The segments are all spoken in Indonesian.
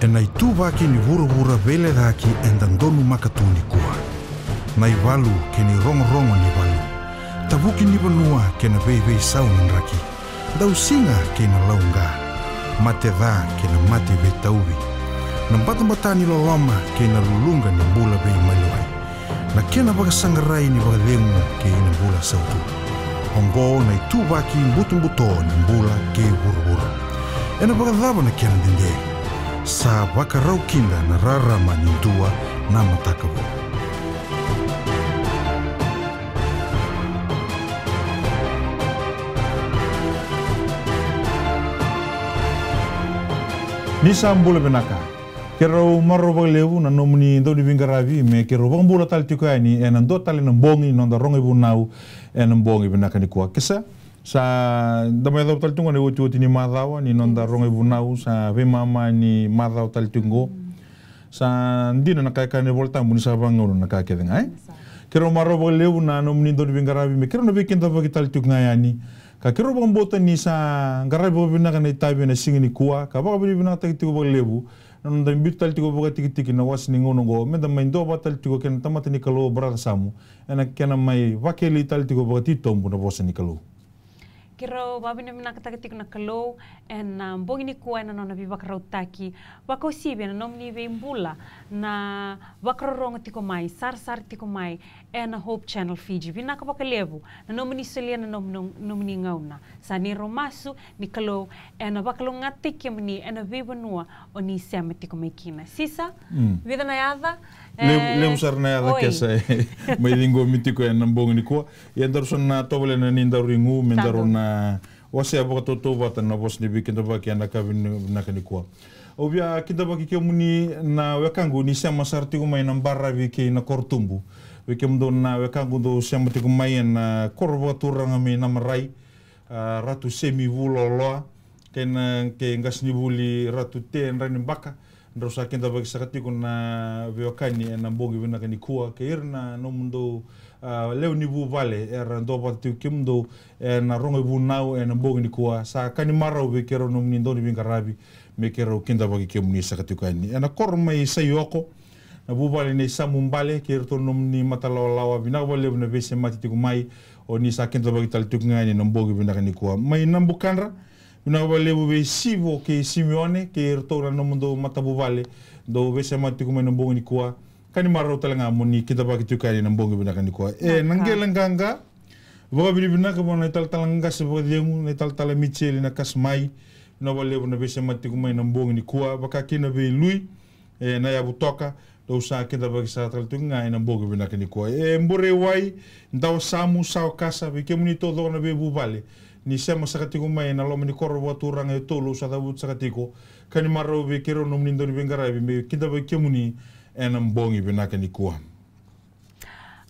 e nai tuva ke ni vuravura vele daki e dadonu makatū ni kua nai valu ke ni rongorongo ni valu tavuki ni vanua ke na veivei sau ni raki dausiga kei na laugā matecā kei na mate vei tauvi na batabatā ni loloma kei na luluga ni bula vei mailo ai na ke na vakasagarai ni vakalegu kei na bula sautū ogō na i tuvaki butubuto ni bula kei vuravura e na vakacava na ke na savaka raokindana raha raha manindoa na matakahoa ni sambula benaka kero maro ba lewu na nomni ndo ni vingaravi me kero ba mbula tal tikani en ndo tal na bongi no rongi bunau en bongi benaka ni kesa Sa da mai tal taltunga ne wotu tini madawa ni nonda ronge bunau sa ve mama ni madau taltungo. Sa ndina na kai kane volta mun sa bango na kai kedeng ai. Eh? Kero maro bo lewu na no mun ndon bingara bi me kero no be kinta ba kital tunga yani. Ka kero bo mbota ni sa ngara bo bina kana na singi ni kuwa ka ba bi bina bo Non da mbit tal tigo tiki tiki na was ni ngono go me da mai ndo ba tal tigo ken tamata ni kalo bra samu. Ena kena mai vakeli tal tigo boga titombu na bosa ni kalo. Κύριο Βάβινε, μην ακούτε να καλώ ένα μπογνικό ένα να βγει βακροτάκι. Βακοσίβι, ένα νόμνι βγει μπούλα να βακρορόγω τίκο μάι, σάρ σάρ τίκο μάι, ένα hope channel φίτζι. Βίνα ακόμα καλεύω, να νόμνι σωλή ένα νόμνι γαούνα. Σαν η ρομάσου, νι καλώ ένα βακλόγα τίκο μνή, ένα βίβο νουα, ο νι σέμε τίκο μέ κίνα. Σίσα, βίδα να Le leu sarnaya que sa mai dingo mitiko en nambong ni ko yandar son na tobele na nindaru ngu mendaru na wase aboka to to vata na bos ni bikinda ba ke na kavin na kani ko obia kinda ba ke muni na wekangu ni sema sarti ko mai na barra vi ke na kortumbu vi ke mdo na wekangu do sema ti ko mai na korbo turanga mi na marai ratu semi vuloloa tena ke ngasni vuli ratu ten nrani baka ndro sake davaki sakatiko na veokani na bogi vina kani kua ke irna no mundo uh, leo ni vu vale era ndo patu kim do na rongo vu nau na bogi ni kua sa kani mara u vekero no ni vinga rabi me kero kinda vaki kim ni sakatiko ani na korma i sai yoko na vu vale ni sa mumbale ke irto no ni matalawa lawa vina vale vina vese mati tiku mai o ni sa kinda vaki tal tiku ngani na bogi vina kani kua mai nambukanra Una vale ve Sivo que Simeone que retorna no mundo Matabu Vale do ve se mati kuma no bongo ni kwa kani maro talanga moni kita pa kitu kani no bongo bina kani kwa e nange langanga Boga bini bina ka na tal talanga se boga dengu na tal tala michele na kasmai na vale bona ve se mati kuma no bongo ni kwa baka kina ve lui e na ya butoka do sa kita pa kisa tal tunga na bongo bina kani kwa e mbore wai ndao samu sao kasa ve ke muni todo na ve bu vale ni sema sakatiku mai na lomi ni koro wa turanga e tolu sa da wut sakatiku kani maro be kero nom ni ndoni bengara be kinda be kemuni enam bongi be nakani kuam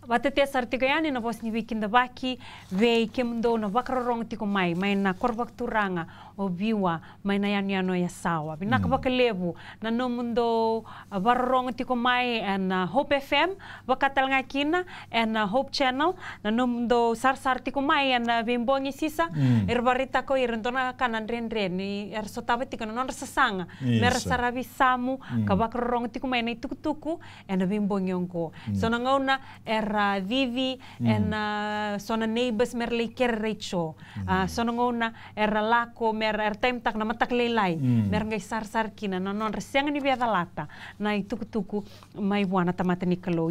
Vatete sartigayani na vos ni weekend vaki, ve kemdo na vakro rong tiko mai mai korvak turanga obiwa mai na yanu yano ya sawa binak mm. bakalebu na nomundo mundo varrong tiko mai uh, Hope FM bakatal ngakina and uh, Hope Channel na nomundo mundo sar sar tiko mai and uh, sisa mm. irbarita er ko irentona kanan ren ren ni er sotaba tiko kan na non sasanga mer sarabi samu mm. ka vakro tiko mai na tuku ena and onko mm. so na ngauna er ra vivi mm. Uh, sona neighbors mer lei ker reicho uh, mm. uh, sona ngona era lako mer er time tak na matak leilai mm. mer ngai sar sar kina na non resiang ni dalata na ituku tuku mai wana tamata ni kalo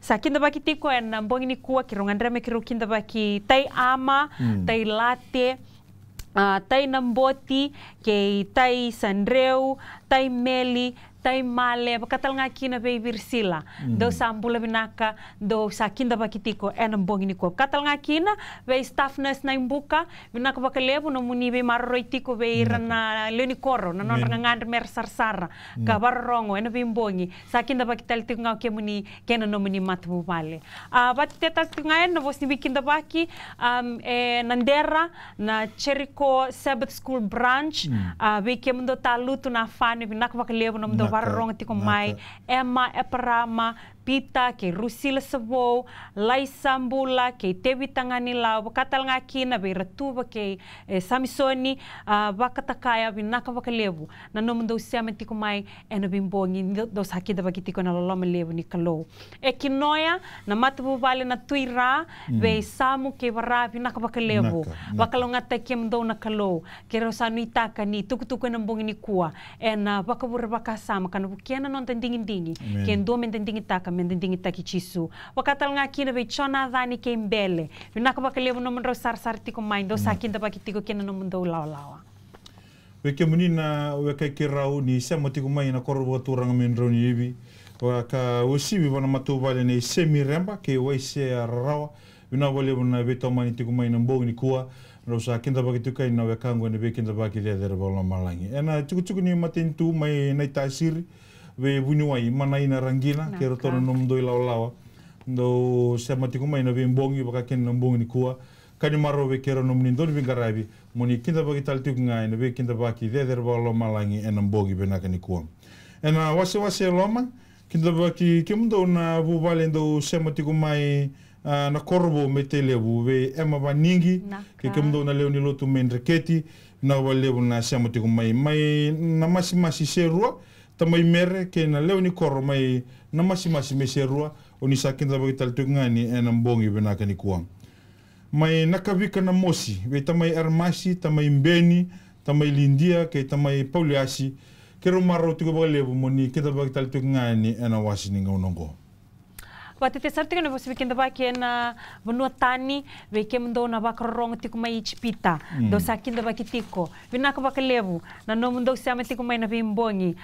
sa kinda baki tiko ena mbongi um, ni kuwa kirongan reme kiro kinda baki tai ama mm. tai late uh, tai namboti kei tai sanreu tai meli tai male ba katal nga kina be mm. do sambula binaka do sakinda bakitiko en no ko katal nga kina be staff na imbuka binaka ba kalebo no muni be marroitiko be irana leni korro na no nga mer sarsara mm. ka barrongo en be bongi sakinda bakital tik nga ke muni kena no muni matbu male a batiteta tik nga en vos ni bikinda baki um e nandera na Cherico Sabbath School branch mm. a be kemundo taluto na fane binaka ba no warong ti ko é mai ema e é parama pita ke rusila sabo lai sambula ke tebi tangani lau katal ngaki na be ratuba ke eh, samisoni uh, bakatakaya bin nakavaka levo na nome do siama tiko mai eno bin bongi dos hakida bagitiko na loloma levo ni kalou e kinoia na matabu vale na tuira mm. samu ke varavi nakavaka levo te take mdo na kalou ke rosanu itaka ni tukutuku na bongi ni kua ena bakabura bakasama kana bukena non tendingi dingi ke ndo mendingi taka kamende dingi ki chisu wakatal nga kina be chona dani ke mbele yuna ko bakale no mundro sar sar tiko maindo sakinda bakitiko kena no mundo lawa lawa weke munina weke kirau ni sema tiko maina korbo turanga mendro ni ibi waka osibi bana matubale ne semi remba ke waise rawa yuna wale bana beto mani tiko maina mbogi ni kuwa rosa kinda bagi tukai na wekango ni be kinda bagi leder bola malangi ena cukup cukup ni matin mai naitasiri tasiri we bunyuai manai na rangina ke rotono nom doi lawa lawa do sema tiku mai na we bongi para ken não mbongi ni kua kani maro we kero nom nindo ni bingarabi moni kinta bagi tal tiku ngai na we kinta baki deder ba lo malangi en mbongi bena kani kua ena wase wase loma kinta baki do na bubale ndo sema tiku mai ah, na korbo metelebu ve ema ba ningi ke kemdo na leo ni lotu mendreketi na wa na sema tiku mai mai na masi masi serua tamai mere ke na leo ni koro mai na masi masi mese rua o ni sakin taba ki talitu ngani e na mbongi ni kuang. Mai nakavika na mosi, we tamai armasi, tamai mbeni, tamai lindia, ke tamai pauliasi, ke romaro tuko baka lebu moni kita bagi talitu ngani e na wasi ni ngaunongo. Wati te sarti kana vosi bikin daba kena venu tani veke mundo na bak rong tiku mai chipita do sakin vina ka levu na no mundo sama tiku mai na vimbongi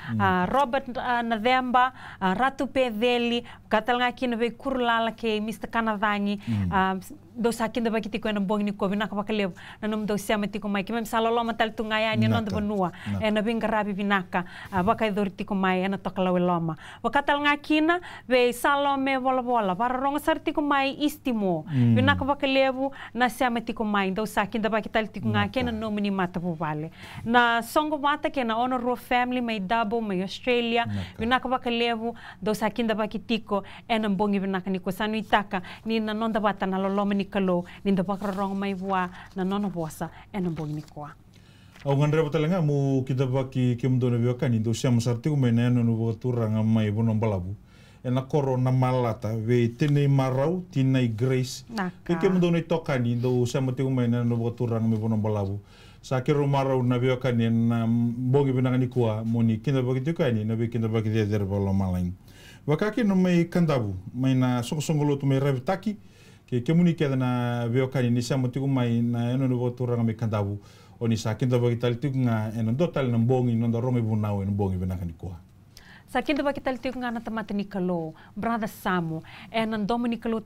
Robert Nademba Ratu Pedeli katalanga kina ve kurlala Mr. Canadani, δοσάκιν το πακετικό ένα μπόγινι κόβι, να έχω να νομίζω το Και με ψάλλω είναι Ένα πιν γράπη πινάκα, βάκα μάι, ένα το κλαού λόμα. Βάκα τέλει ngα κίνα, με βόλα βόλα. Βάρα μάι, ίστιμο. Βινά έχω να σιάμε kalo ni da rong mai vua na nono bosa ena boi ni koa au tala nga mu kita baki kem dona bioka ni do siam sarti ku mena no tura nga mai bono balabu ena na malata ve tene marau tinai grace Naka. kem dona toka ni do siam ti ku mena tura nga mai bono balabu sakiro marau na bioka ni na bogi ni kua moni kinda baki tuka ni na be kinda baki de der bolo malain no mai kandabu mai na sokosongolo tu mai revitaki και και μουνι και να βιο κανινίσα μου τίγου μαϊ να ένωνε εγώ να με καντάβου ο νησά και το βοηθάλι τίγου να λένε μπόγι να το ρόμι βουνάου έναν μπόγι βένα γανικόα. Σα να τα μάτε νικαλό, μπράδα σάμου, έναν ντόμι νικαλό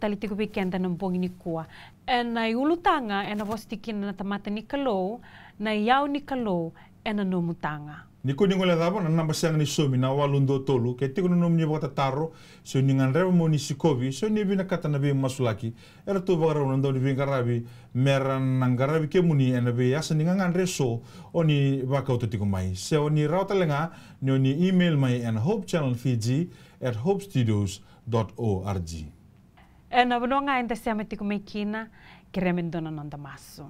τα νόμου τάγα. Niko ningola dabo na namba sang ni somi na walundo tolu ke tiko no mnye bota taro so ni ngandre mo ni sikovi so ni bina kata na be masulaki era to bagara no ndo bi ngarabi meran ngarabi ke muni ena be yas ni ngandre so oni baka to tiko mai se oni rauta lenga ni oni email mai and hope channel fiji at hopestudios.org ena eh, bono nga ente sema tiko mekina keremendona nanda maso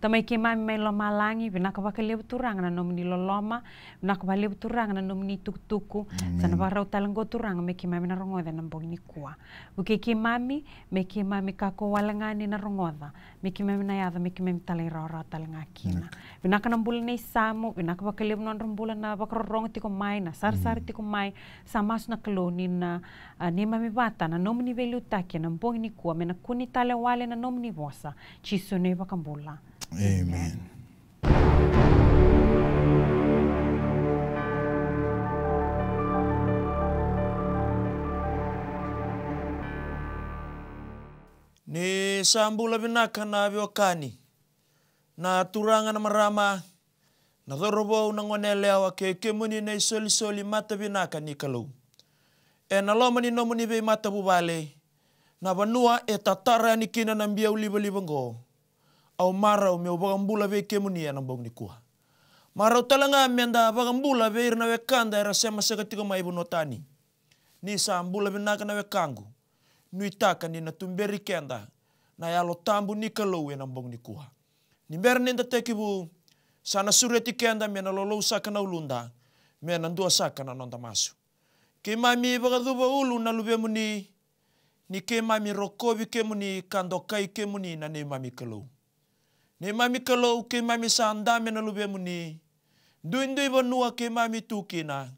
Το με μάμη με λόμα λάγι, να κοβά καλή από του ράγνα νόμινη λολόμα, να του ράγνα νόμινη του τούκου, θα να βάρω τα λεγό του ράγνα με κοιμάμι να ρωγόδα να μπω Ο με κοιμάμι κακό να ρωγόδα, με κοιμάμι να ιάδα, με κοιμάμι τα λεγόρα τα λεγά να ισάμου, Amen. Ni sambula binaka na viokani na turanga na marama na dhorobo na ngonele awa muni na soli soli mata binaka ni kalau. E na loma ni nomuni be mata bubale na banua e tatara ni kina na mbia uliba libango. au mara o meu bagambula ve kemuni ana ya bong ni kuha. Mara talanga menda bagambula ve irna we kanda era sema tiga mai notani. Ni sambula ve nakana we kangu. Nui taka ni na tumberi kenda na yalo tambu ni kalou ana ya bong ni kua. Ni ber nenda bu sana sureti kenda mena lolou sakana ulunda mena ndua sakana nonda masu. Ke mami vagaduba ulu na lube muni ni ke mami rokobi ke muni kandokai ke muni na ne mami kalou ne mami kalau ke mami sanda mena lube muni duin duin banua ke mami tukina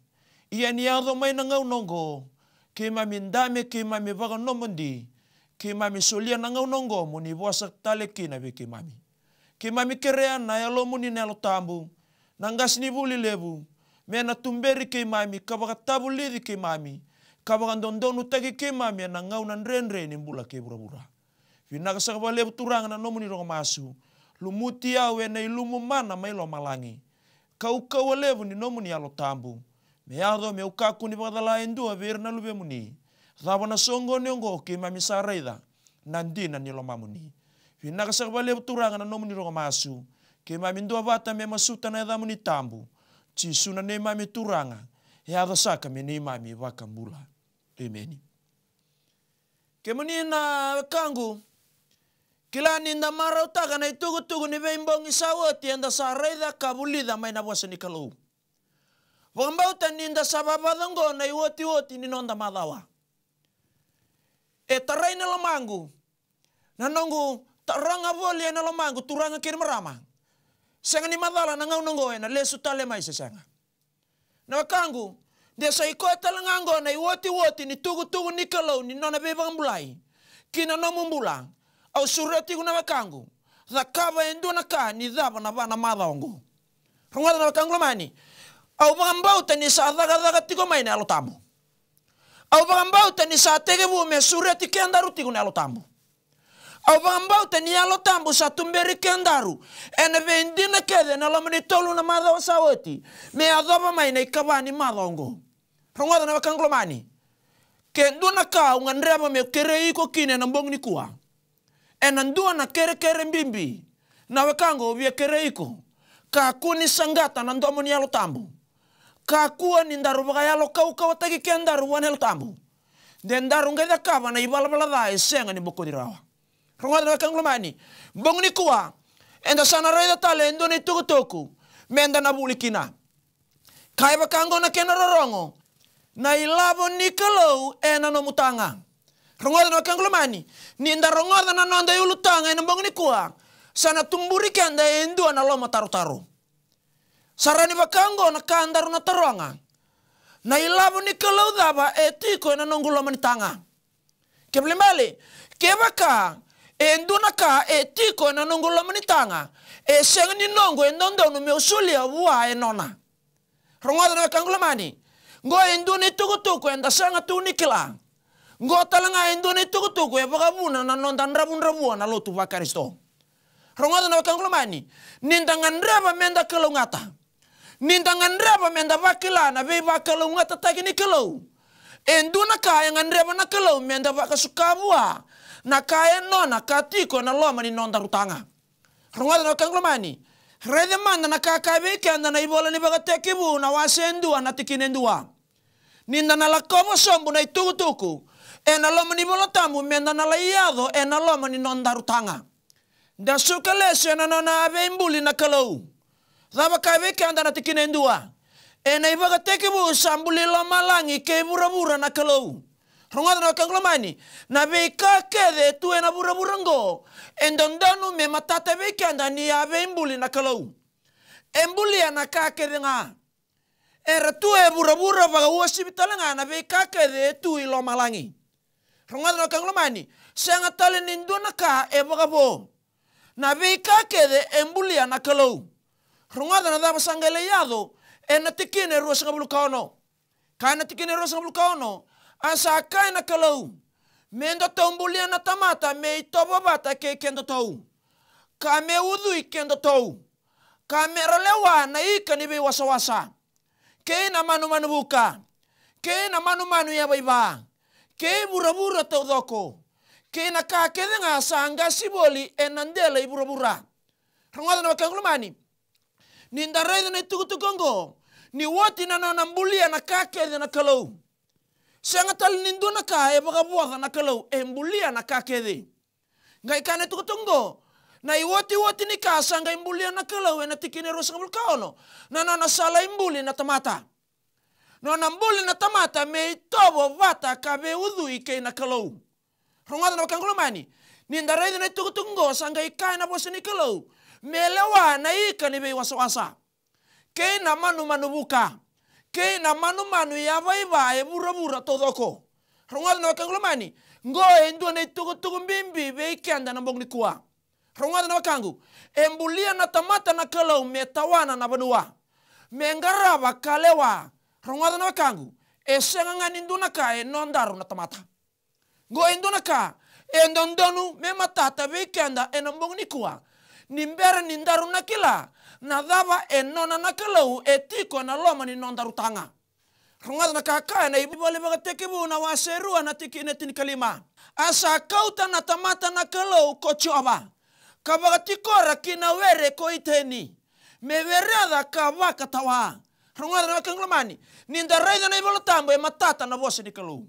ia ni aro mai na ngau nongo ke mami ndame ke mami baga nomondi ke mami solia nangau nongo muni bosa tale kina be ke mami ke mami kerea na yalo muni tambu nangas ni buli lebu mena tumberi ke mami kabaga tabuliri ke mami kabaga ndondonu tagi ke mami na ngau na nrenre mbula ke burabura Vinaka sa kabalebu turanga na nomuni rogamasu. masu. lumuti awe nei lumu mana mai malangi kau kau levu ni nomu ni alo tambu. Me ado me ukaku ni vadala endua na lube muni. Thawa na songo ni ongo oki mami saraida. na ni lo mamuni. Vina kasakwa levu turanga na nomu ni ro masu. Ke mami ndua vata me masuta na edamu ni tambu. na ne mami turanga. E ado saka me ne mami waka mula. Amen. Kemuni na kangu. Kila ninda marauta na itugu tugu ni bei mbongi sawa tienda sareda kabulida maina wasa ni uta ninda sababadongo na iwoti woti ninonda madawa. E tarai na lomangu. Nanongu taranga voli na lomangu turanga kirmarama. Senga ni madala na ngau nongo na lesu tale mai senga. Na wakangu desa ikota langango na iwoti woti ni e tugu tugu ni kalou ni nona Kina nomumbula. au surre tigu na wakangu za kava endu na ka ni dhava na vana madhaongo rungata na wakangu lamani au vakambauta ni sa dhakadhaka tigo maine alotambo au vakambauta ni sa tege tegevume surre tikendaru tigu na alotambo au vakambauta ni alotambo sa tumberi kendaru ene veindi na kede na lomani tolu na madhao sawoti me adhova maine ikavani madhaongo rungata na wakangu lamani kenduna ka ungandrava me kereiko kine na mbongu ni kuwa enandua na kere kere mbimbi nawe kango vye kere iko kaku ni sangata na ndomo ni yalo tambu kakuwa ni ndaru baka yalo kauka wataki kia ndaru wanelo tambu de ndaru ngai dakava na ibalabala dha esenga ni bokodirawa rongadra kanglomani bongni kuwa enda sana raida tale endo ni tuku, menda na kina, kaya kango na kena rorongo na ilabo nikalou ena no mutanga rongoda no kanglo mani ninda rongoda na nanda yulu tanga ina bong ni kuang sana tumburi kanda endu, na taru taru sarani bakango na kandaru na taruanga na ilabu ni kalau daba etiko eh, na nonggu loma ni tanga keblembali kebaka endu eh, na ka etiko eh, na nonggu loma ni tanga eseng ni nongo endondo no meu sulia ya, bua enona rongoda no kanglo mani ngo endu ni tuku tuku enda sanga tu ni ngota ngotala nga endone tuku tuku ya buna na nonta ndrabu ndrabu na lotu pa Kristo rongota na bakangulomani ninta nga ndraba menda kalau ngata ninta nga mendak menda bakila na be bakalau ngata takini kalau enduna kaya nga ndraba na kalau menda bakasukabua na kaya nona katiko na loma ni nonta rutanga rongota na bakangulomani Rede manda na kakabe kenda na ibola ni bagateke bu na wasendua na tikinendua. Ninda na lakomo sombu na tuku. ena lomani volatamu menda na laiado ena lomani non darutanga da suka leso ena nona ave imbuli na kalau dava veke anda na tikine ndua ena ivaga teke bu sambuli loma langi ke burabura na kalau rongada na kanglomani na veka ka kede tu ena burabura ngo endondanu me matata veke anda ni ave imbuli na kalau embuli ana ka kede nga era tu e burabura vaga ua sibitalanga na ve ka kede tu ilo malangi. rongal no kang lomani senga tale ninduna ka e boga bo na vika kede embulia na kalou rongal na dava sangaleyado e na tikine ruas nga bulukaono ka na na kalou mendo tombulia na tamata me itobo bata ke kendo tou ka me udui kendo tou ka me ralewa na ika ni wasa wasa ke na manumanu manu buka ke na manumanu manu ya baiba ke burabura te doko ke na ka ke siboli enandela iburabura rangwada na bakanglumani nindarede na tukutukongo ni woti na na mbulia na ka ke na kalau sanga tal nindu na ka e bagabuaga na kalau e mbulia na ka ke de ngai kane tukutongo na iwoti woti ni ka sanga imbulia na kalau e na tikine rosa ngulkaono na sala imbuli na tamata nona mbuli na tamata me meitovo vata kave udhui kei na kalou rongata na vakangolomani ninda raithu na itukutuku ngosa ngai kai na vosi ni kalou melewa na ika ni vei wasawasa kei na manumanu vuka kei na manumanu ya vaivae vuravura todoko rongata na vakangolomani ngoe ndua na itukutuku mbimbi vei kenda na mbongni kua rongata na vakangu embulia na tamata na kalou metawana na vanua mengarava kalewa rongwadana kangu esenga ngani nduna ka e nondaru na tamata ngo e nduna ka e ndondonu me matata weekenda e nambong ni kuang nimbere ni ndaru na kila na dava e nona na kalau e tiko na loma ni nondaru tanga Rungat na kaka na ibu bale baga teke bu na waserua na tiki na tin kalima. Asa kauta na tamata na kalau kocho aba. Kabaga tikora kina were ko iteni. Meverada kabaka tawa runga na ka nglamani ni nda rai na ibolo tambo e matata na vosa ni kalu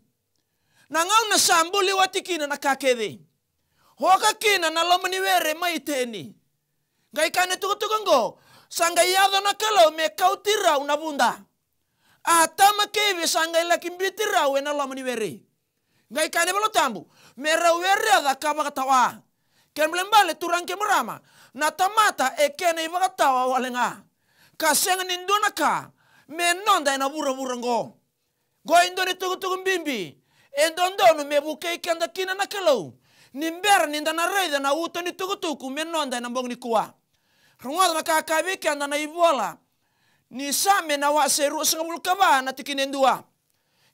na ngau na sambuli kina na kakede hoka kina na lomani were mai teni ngai kane tuko tuko ngo sanga yado na kalu me kautira una bunda atama keve sanga ila kimbitira we na lomani were ngai kane bolo tambo me rau rawere ada kaba tawa kemblembale turanke murama na tamata e ekene ibagatawa walenga kasenga ninduna ka menonda ina bura bura ngo ngo indoni tugu tugu mbimbi me buke ikenda kina na kelau nimbera ninda na reida na uto ni tugu tuku menonda ena mbong ni kuwa rungoda na kakabi kenda na ibola ni same na wa seru sengabul kaba na tikinendua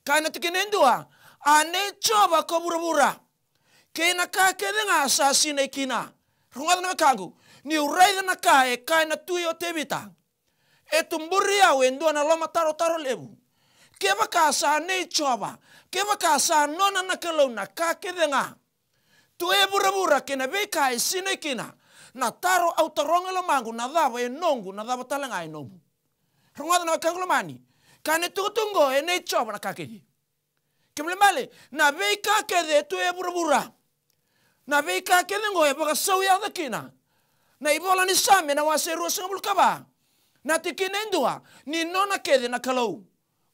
kana tikinendua ane coba ko bura bura kena kake ngasa ngasasi kina rungoda na kagu. ni uraida na kae kaina tuyo tebitang e au e wendo na loma taro taro lebu keba ka sa ne choba keba ka sa nona na kelo na ka kedenga tu e bura bura kena be e sine kina na taro au taronga lo mangu na dava e nongu na dava talanga e nobu rungada na kangu mani kane tungo e ne choba na ka keji kemle male na be kede tu e bura bura na be kede ngo e baga sau ya dakina na ibola ni same na waseru sengul kaba na tikina indua ni nona kede na kalau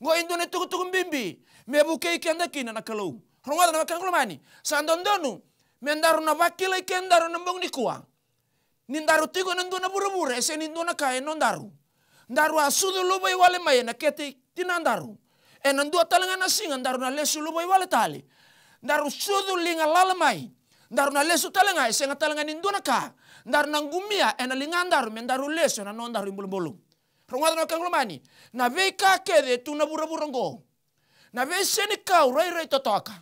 ngo indu ne tuku tuku bimbi me buke ikenda kina na kalau ronga na kan kulmani sandondonu mendaru na bakila ikendaru na mbong nikua nindaru tigo na ndu na burubure ese nindu na kae no ndaru ndaru asudu lubo iwale maye na kete tinandaru e na ndu atalanga na singa ndaru na lesu lubo wale tali ndaru sudu linga lalamai ndaru na lesu talanga ese nga talanga nindu na ka ndaru na ngumia e na linga ndaru mendaru lesu na no ndaru rongwana na kanglomani na vei kakere tu na vuravura go na vei sene kau rairai totoka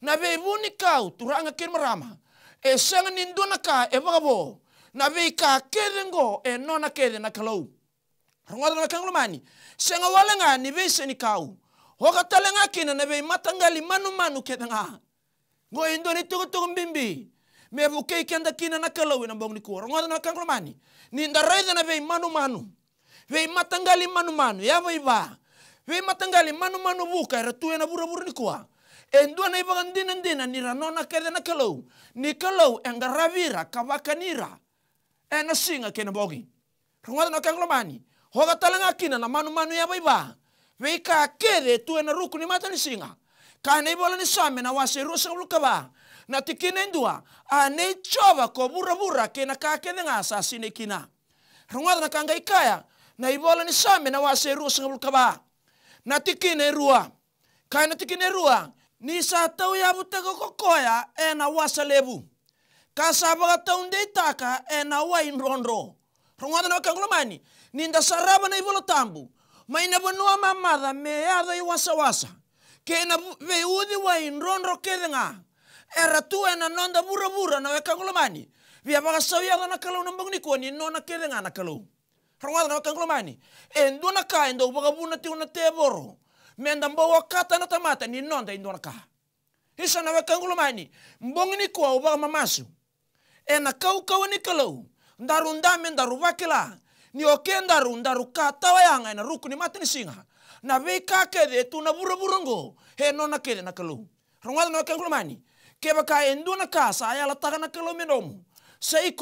na vei vuni kau tu ranga rama e sanga ninduna ka e vagavo na vei kakere go e nona kere na kalou rongwana na kanglomani senga ni vei sene kau hoka talenga kina na vei matangali manu manu ketanga go indoni tugu tugu mbimbi me vukei kenda kina na kalou na bongni kuora ngwana na kanglomani ni na vei manu manu vei matangali manumanu ya va. vei matangali manumanu buka, era tu e na bura ni kua Endua dua na gandina ndinandina nira nona kede na kalou ni kalou enga ravira kavaka nira Ena singa kena na bogi rungata no kanglomani hoga talanga kina na manumanu ya va. vei ka kede tu na ruku ni mata ni singa ka nei bola ni same na wase rusa ulukava na tikina ndua anei chova ko bura bura na ka kede nga sine kina rungata na kanga ikaya na ibola ni same na wase rua sanga bulkaba na tikine rua kai na tikine rua ni sa tau ya butaka kokoya e na wasa lebu ka sa baga tau ndei taka e na in ronro rongwana na wakangulomani ni nda saraba na ibola tambu ma ina bonua mamada meada i wasa wasa ke na wa in ronro kedenga era tu e na nonda bura bura na wakangulomani Via baga sawiada na kalau nambang ni nona kedenga na kalau. ronga na kanglo mani en dona ka endo do baga buna ti una te boro men dan bo na tamata ni nonda da indona ka isa na kanglo mani mbong ni ko ba mamasu en na kau kau ni kalau ndaru ndame ndaru wakila ni oke ndaru ndaru kata wayanga ena ruku ni matini singa na vei ka ke de tu na buru ngo he no na ke na kalau ronga na kanglo mani ke ka en dona ka sa ayala la taga na kalau menomu domu sei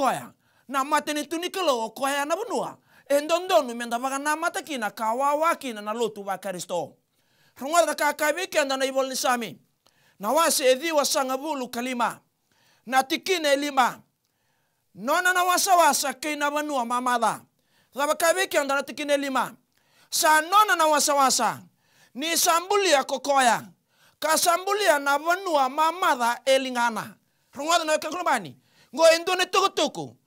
na matini tu ni kalau koya na benua endondonu menda vakanamata kina kawawa kina na lotu vakaristo rungarda kakavi keda na ivolni sami na wase edhiwa sangavulu kalima na tikine lima nona na wasawasa wasa kina vanua mamada ravakavi kenda na tikine lima sa nona na wasa wasa ni sambulia kokoya kasambulia na vanua mamada elingana rungarda na kakulubani ngo endone tukutuku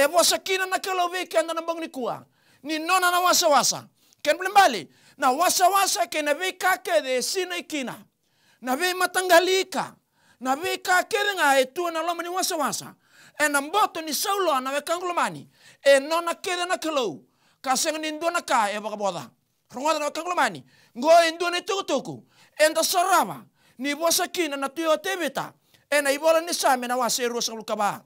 e mosa kina na kala weke anda na bangi kuang ni nona na wasa wasa ken blembali na wasa wasa ke na weka ke de sina ikina na we matanggalika na weka ke nga e tu na loma ni wasa wasa e na mboto ni saulo na weka ngulomani e nona ke na kalo kaseng ni na ka e baka boda rongoda na weka ngulomani ngo e tuku tuku e nda ni wasa kina na tuyo tebita e na ibola ni sami na wasa e rusa ngulukaba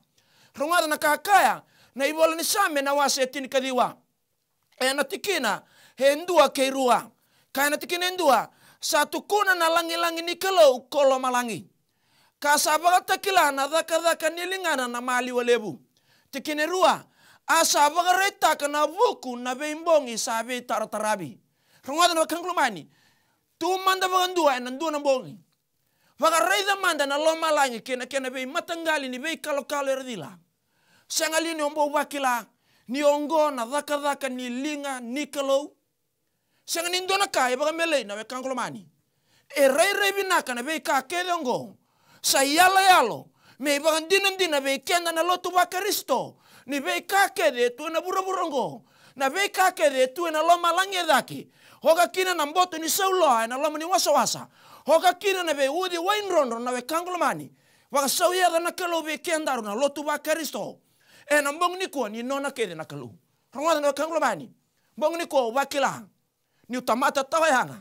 rongoda na kakaya na iwala ni same na wase etini kadiwa e na tikina he ndua ke rua ka e na tikina e ndua satu kuna na langi langi ni kelo kolo malangi ka sabaga takila na daka daka lingana na mali walebu tikina e rua asa reta kana vuku na beimbongi sabe taratarabi rungada na kanglumani tu manda bagandua na ndua na bongi bagareta manda na loma langi kena kena bei matanggali ni bei kalokalo erdila shangali ombo wakila ni ongo na dhaka dhaka ni linga ni kalou shanga ni ndona kai baga mele na weka kangolo e rei rei binaka na be ka kede ngo sa yala yalo me baga ndina ndina be na lotu wa kristo ni be kede tu na bura bura ngo na be kede tu na loma langi dhaki hoka kina na mboto ni sauloa na loma ni wasa wasa hoka kina na be udi wainrondo na we kangolo mani waga sau yada na kelo be kenda na lotu wa kristo ena mbong ni ko ni nona kede na kalu ronga na kanglo bani mbong ni ko wakila ni utamata tawa yanga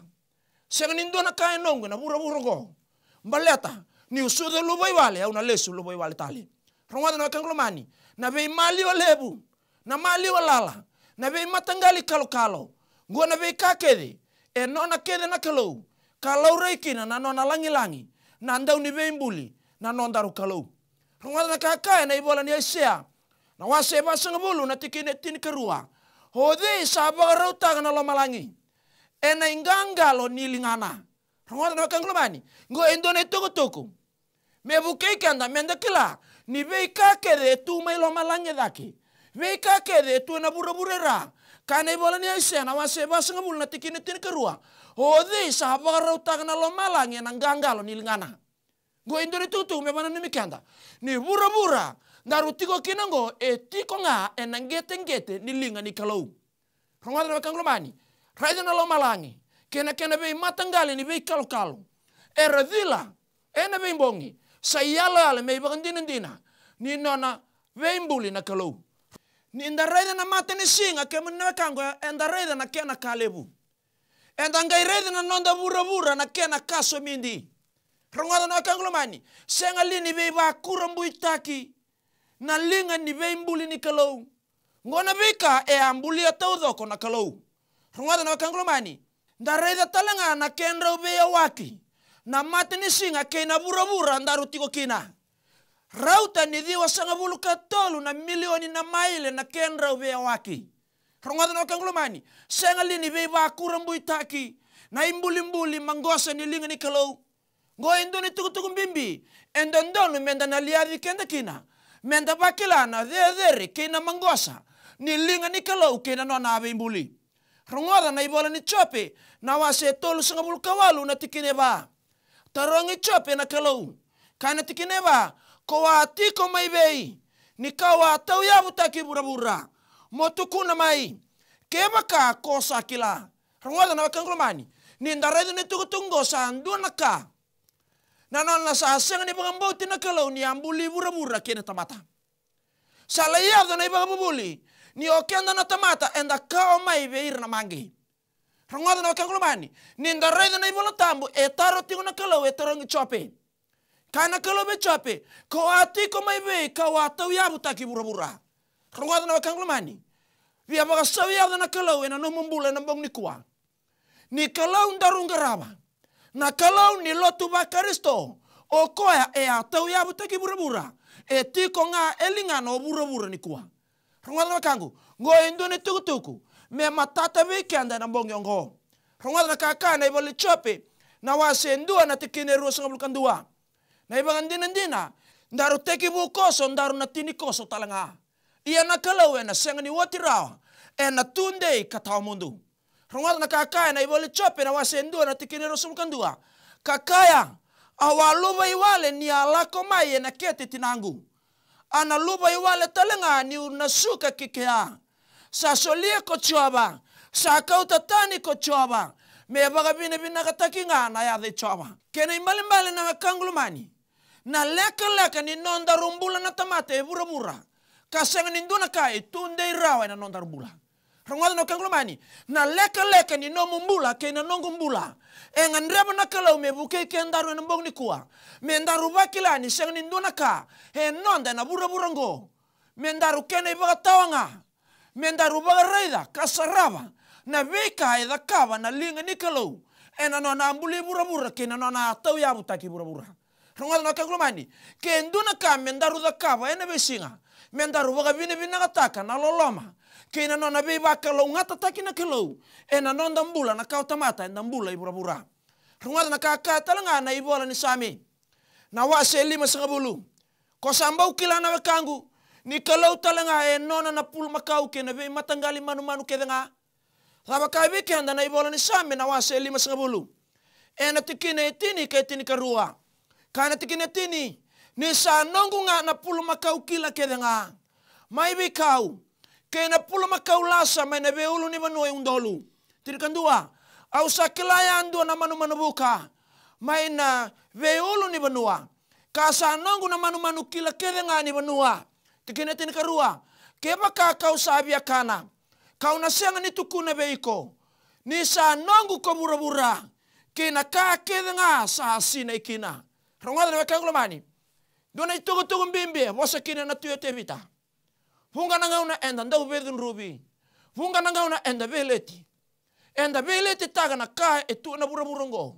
seng ni ndona kaya nongo na bura bura go mbaleta ni usude lubo iwale. au na lesu luboi wale tali ronga na kanglo bani na vei mali wa lebu na mali wa lala na vei matangali kalu kalu. ngua na vei kakede e nona kede na kalu kalau reikina na nona langi langi na ndau ni vei mbuli na nondaru kalu ronga na kakaya na ibola ni aisea Na wase basang bulu na tikine tin kerua. Hode sabar rauta na lo malangi. Ena inganga lo nilingana. Rangwata na kang mani. Ngo endone toko toko. Me buke kanda menda kila. Ni veika kede tu mai lo malangi daki. Veika de tu na bura burera. Kane bola ni aise na wase basang bulu na tikine tin kerua. Hode sabar rauta na lo malangi na inganga lo nilingana. Ngo endone tutu me mana ni mikanda. Ni bura bura. narutigo kinango e tiko nga e nangete ngete ni linga ni na rongadra kanglomani raida na lo malangi kena kena be matangale ni be kalo kalo e eh, radila ena eh, be mbongi sayala ale me bagandina ndina ni nona be mbuli na kalo ni ndaraida na mata ni singa ke na kango e eh, ndaraida na kena kalebu e ndangairaida na nonda burabura na kena kaso mindi rongadra na kanglomani senga lini be ba kurambu na linga ni ve mbuli ni kalou ngona vika e ambuli ataudhoko na kalou rungwata na wakangulomani ndareza talanga na kendra uveya waki na mati ni singa keina vuravura ndarutiko kina rauta ni dhiwa sanga vulu katolu na milioni na maile na kendra uveya waki rungwata na wakangulomani senga lini vei vakura mbuitaki na imbulimbuli mangosa ni linga ni kalou ngo induni tukutuku mbimbi endondonu menda na liadhi kenda kina men na pakilana dhere kena mangosa ni linga ni kalau kena no nave imbuli rongora na ibola ni chope na wase tolu sanga kawalu na tikine ba tarongi chope na kalau kana tikine ba ko ati mai bei ni kawa tau ya buta bura bura motuku na mai keba ka kosa kila Rungoda na kan romani ni ndare ni tugu sa ka Nanon la sa senga ni pangambau tina kalau ni ambuli bura-bura kene tamata. Sa iya do na ibang buli. Ni okenda na tamata enda kao mai beir na mangi. Rangwada na okang mani, Ni nda rei do na ibang tambu e taro tingo na kalau e taro ngi chope. Kana kalau be chope. Ko ati ko mai vei kau atau yabu taki bura-bura. Rangwada na okang mani, Via mga sawi iya na kalau e na numumbula na bong ni kua. Ni kalau ndarung gerabang. na kalau ni lotu ba Kristo o koa e a tau ya butaki burabura e tiko nga elinga no burabura ni kua rongadra kangu ngo indone tuku tuku me matata be kanda na bongi ngo rongadra kaka na ibole chope na wasendua na tikine rusa ngabul kandua na ibangandina ndina ndaru teki bu koso ndaru na tini koso talanga ia na kalau e na sengani watirawa e na tunde katau mundu rungata na kakaya na iwale chope na wasendua na rosumkan sumukandua kakaya awaluba iwale ni alako maye na kete tinangu ana luba iwale talenga ni unasuka kikea sa solie choba, sa kautatani kochoba me baga bine bina katakinga na ya de choba Kena imbali mbali na wakangulumani na leka leka ni nonda rumbula na tamate bura bura kasenga ni nduna kai tunde irawa na nonda rumbula rangwala no kanglo mani na leka leka ni nomu mbula ke na nongo mbula enga ndreba na kala ume buke ke ndaru na mbong ni kuwa me ndaru ba kila ni sheng ni nduna ka he nonda na bura bura ngo me ndaru ke na ibaga tawanga me ndaru baga raida kasaraba na veka e da kaba na linga ni kalau ena no na mbuli bura bura ke na no na tau ya butaki bura bura rangwala no kanglo mani ke nduna ka me ndaru da kaba ena besinga me ndaru baga vini vini na kataka na loloma Kena nona be waka lo ngata taki na kelo. lou. E na non dambula na kau tamata en dambula i bura Rungata na kaka talanga na ibola ni sami. Na wase e lima sanga bulu. Ko sambau kila na wakangu. Ni kalau talanga e nona na pul makau ke na be matangali manu manu ke denga. Raba kai be ke na ibola ni sami na wase e lima sanga bulu. E na tikine e tini ke tini karua. Kana tikine tini. Ni sa nongu nga na pul makau kila ke denga. Mai be kau. Kena pula kau lasa mena beulu ni manu yang dolu. Tirikan dua. Au kelayan dua na manu manu buka. Maina beulu ni Kasa Kasanong na manu manu kila kelenga ni benua. Tikina tin karua. kau sabia kana. Kau nasenga ni tukuna beiko. Ni bura, ko Kena ka kelenga sa sina ikina. Rongoda na wakanglo mani. Dua na itugu-tugu mbimbi. Wasa kina na tuyo tevita. vonganangaona enda ndau veli nruvi una enda veleti enda veleti taga na kae e tu na bura burungo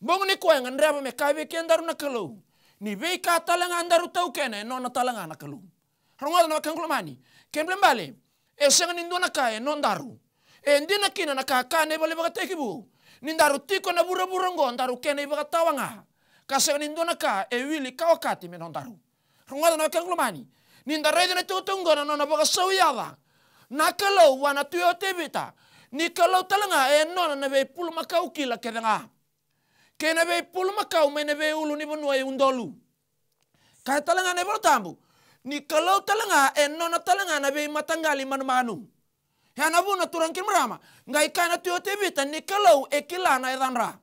bongo ni koenga ndreva me kae veki ndaru na kalu ni vei ka talanga ndaru tau kene e nona talanga na kalu harungada na wakankulomani kemble mbale e senga ni na kae e non daru e ndina kina na ka ka ne vale vakateki kibu ni ndaru tiko na bura burungo ndaru kene i vakatawanga ka senga ni ndona kae e wili kawakati me non daru harungada na wakankulomani ninda raidana tuutungona nona baka sawiada na kalau wana tuyo tebita ni kalau talanga e eh, nona na vei pulu makau kila kedanga ke na vei pulu makau me ne vei ulu ni vanua e undolu Ka talanga ne tambu ni kalau talanga e eh, nona talanga na vei matangali manu manu ya na vuna turankin mrama ngai kana tuyo tebita ni kalau eh, e kilana e danra.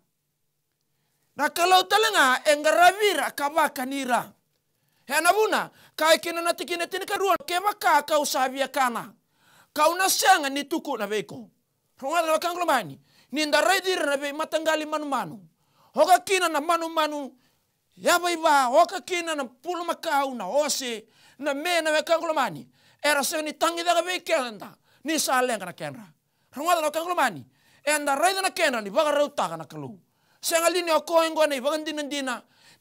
na kalau talanga e ngaravira kavaka nira ya na kai kina na tikina tina karua ke waka kau savia kana kau na sanga ni tuku na veiko ronga na kang lomani ni nda dir na vei matangali manu manu hoka kina na manu manu ya vai va hoka kina na pulu makau na ose na me na kang lomani era se ni tangi da vei kenda ni salenga na kenra ronga na kang lomani e ndarai na kenra ni vaga rautaka na kalu senga lini o koingo nei vaga dina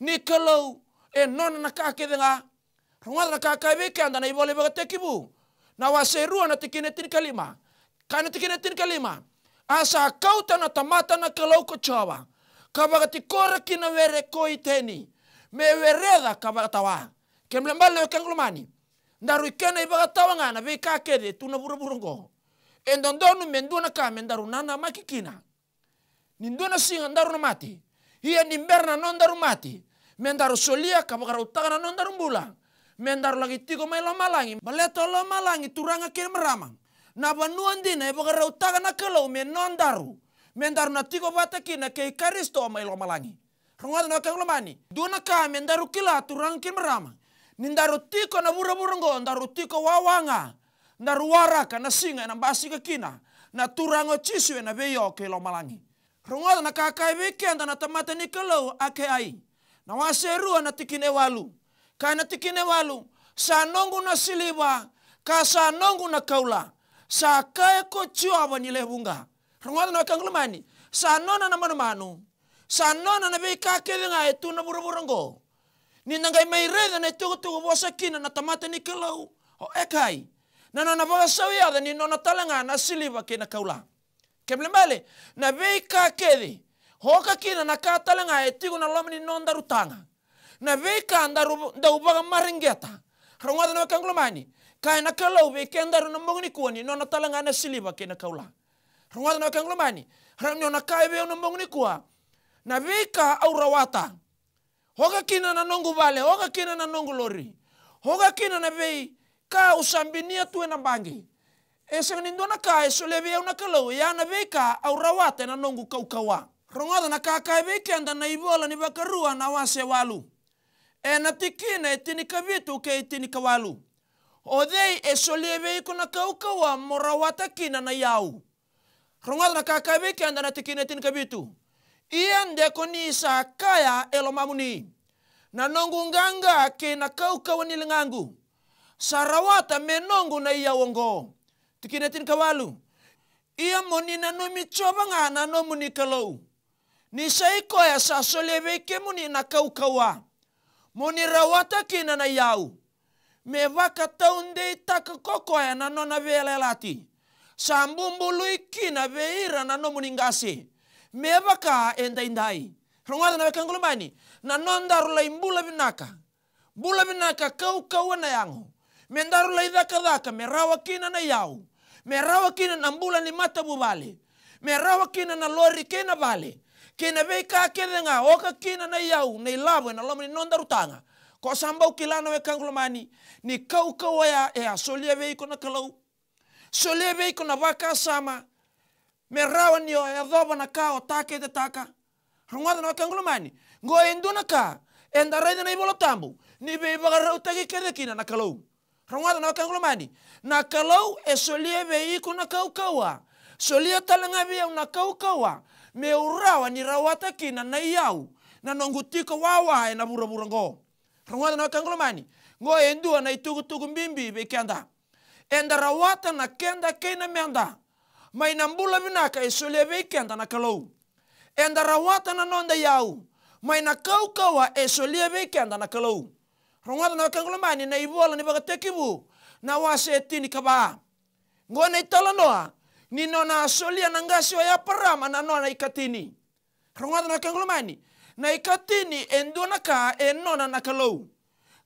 ni kalau e nona na kake denga Angwara kakai ke anda nai ibole berkata kibu. Na seru na tikine tin kalima. Kana tikine tin kalima. Asa kau na tamata na kalau ko coba. Kabagati kora kina were koi teni. Me wereda kabagatawa. Kem lembalo kanglumani. Daru kena ibagatawa ngana be kakede tuna buru-burungo. Endondonu menduna kame ndaru nana makikina. Ninduna singa ndaru na mati. Ia nimberna non daru mati. Mendaru solia kabagara utagana non daru mbulang. mendar lagi tiko mai lo malangi baleto lo malangi turanga ke meramang na banuan dina e boga utaga na kelo me non daru mendar na tiko bataki na kei karisto mai lo malangi rongada na kang lomani duna ka mendaru kila turanga ke meramang nindaru tiko na bura burungo ndaru tiko wawanga ndaru waraka na singa na ke kina na turango cisu na beyo ke lo malangi rongada na kakai weekend na tamata ni kelo ake ai na waserua na tikine walu kana tikine walu sa nongu na siliba ka sa nongu na kaula sa kae ko chiwa ba nile bunga rungwada na kanglemani sa nona na manu manu sa nona na bei ka kele etu na buru ni nangai mai reda na tugu tugu bosa kina na tamate ni kelau o ekai na nona baga sawiada ya ni nona talanga na siliba kina kaula kemlembale na bei ka kede hoka kina na ka talanga etigo na lomani rutanga na ve ka nda ubaga marengeta harunga na kanglo mani kai na kalau ve ke ndaru na mongni kuani no na talanga na siliba ke na kaula harunga na kanglo mani haramni na kai ve ya na mongni kuwa na ve ka aurawata hoga kina na nongu vale hoga kina na nongu lori hoga kina na ve ka usambinia tu na bangi Esang nindo na kai so leve na kalau ya na ve ka aurawata na nongu kaukawa. Rongada na kakai ve ke anda na ibola ni bakarua na wase walu. ena tikina e, e tini kavitu ke e tini kawalu. O dei e iko na kaukawa morawata kina na yau. Rongal na kakavi ke anda na tikina e tini kavitu. Ian de koni sa kaya elo mamuni. Na nongu nganga ke na kaukawa nilingangu. Sarawata menongu na iya wongo. Tikina e tini kawalu. Ia moni na numi chobanga na nomuni kalou Ni saiko ya sa soleve ke muni na kaukawa moni rawata kina na yau me vaka taunde taka kokoya na nona velelati sambumbului kina veira na no muningasi me vaka enda indai rongwada na vekangulumani na nondarula imbula vinaka bula vinaka kau kau na yango me ndarula idhaka dhaka me rawa kina na yau me rawa kina na mbula ni mata bubale me rawa kina na lori kina vale Kena veka kede o oka kina na yau nei ilabo na lomani non darutanga. Ko sambau kilano e kanglomani ni kau kau ya e a solia veiko na kalau. Solia veiko na waka sama. Me rawa ni o e adoba na ka o take te taka. Rungada na kanglomani. Ngo e nduna ka. E ndaraida na ibolo tambu. Ni vei bagarau tagi kede kina na kalau. Rungada na kanglomani. Na kalau e solia veiko na kau kaua. Solia talanga via na kau kaua. me urawa ni rawata kina na iau na nongu tiko wawa na bura bura ngo rongwana na kanglomani ngo endua na itugu tugu mbimbi be kenda enda rawata na kenda kena menda mai na mbula vinaka esolia be kenda na kalou enda rawata na nonda iau mai na kaukawa esolia be kenda na kalou rongwana na kanglomani na ibola ni bagateki bu na wase tini kaba ngo na itala noa ni ninona solia nangasio ya parama na ikatini rongwana nakanglumani na ikatini enduna ka enona nakalou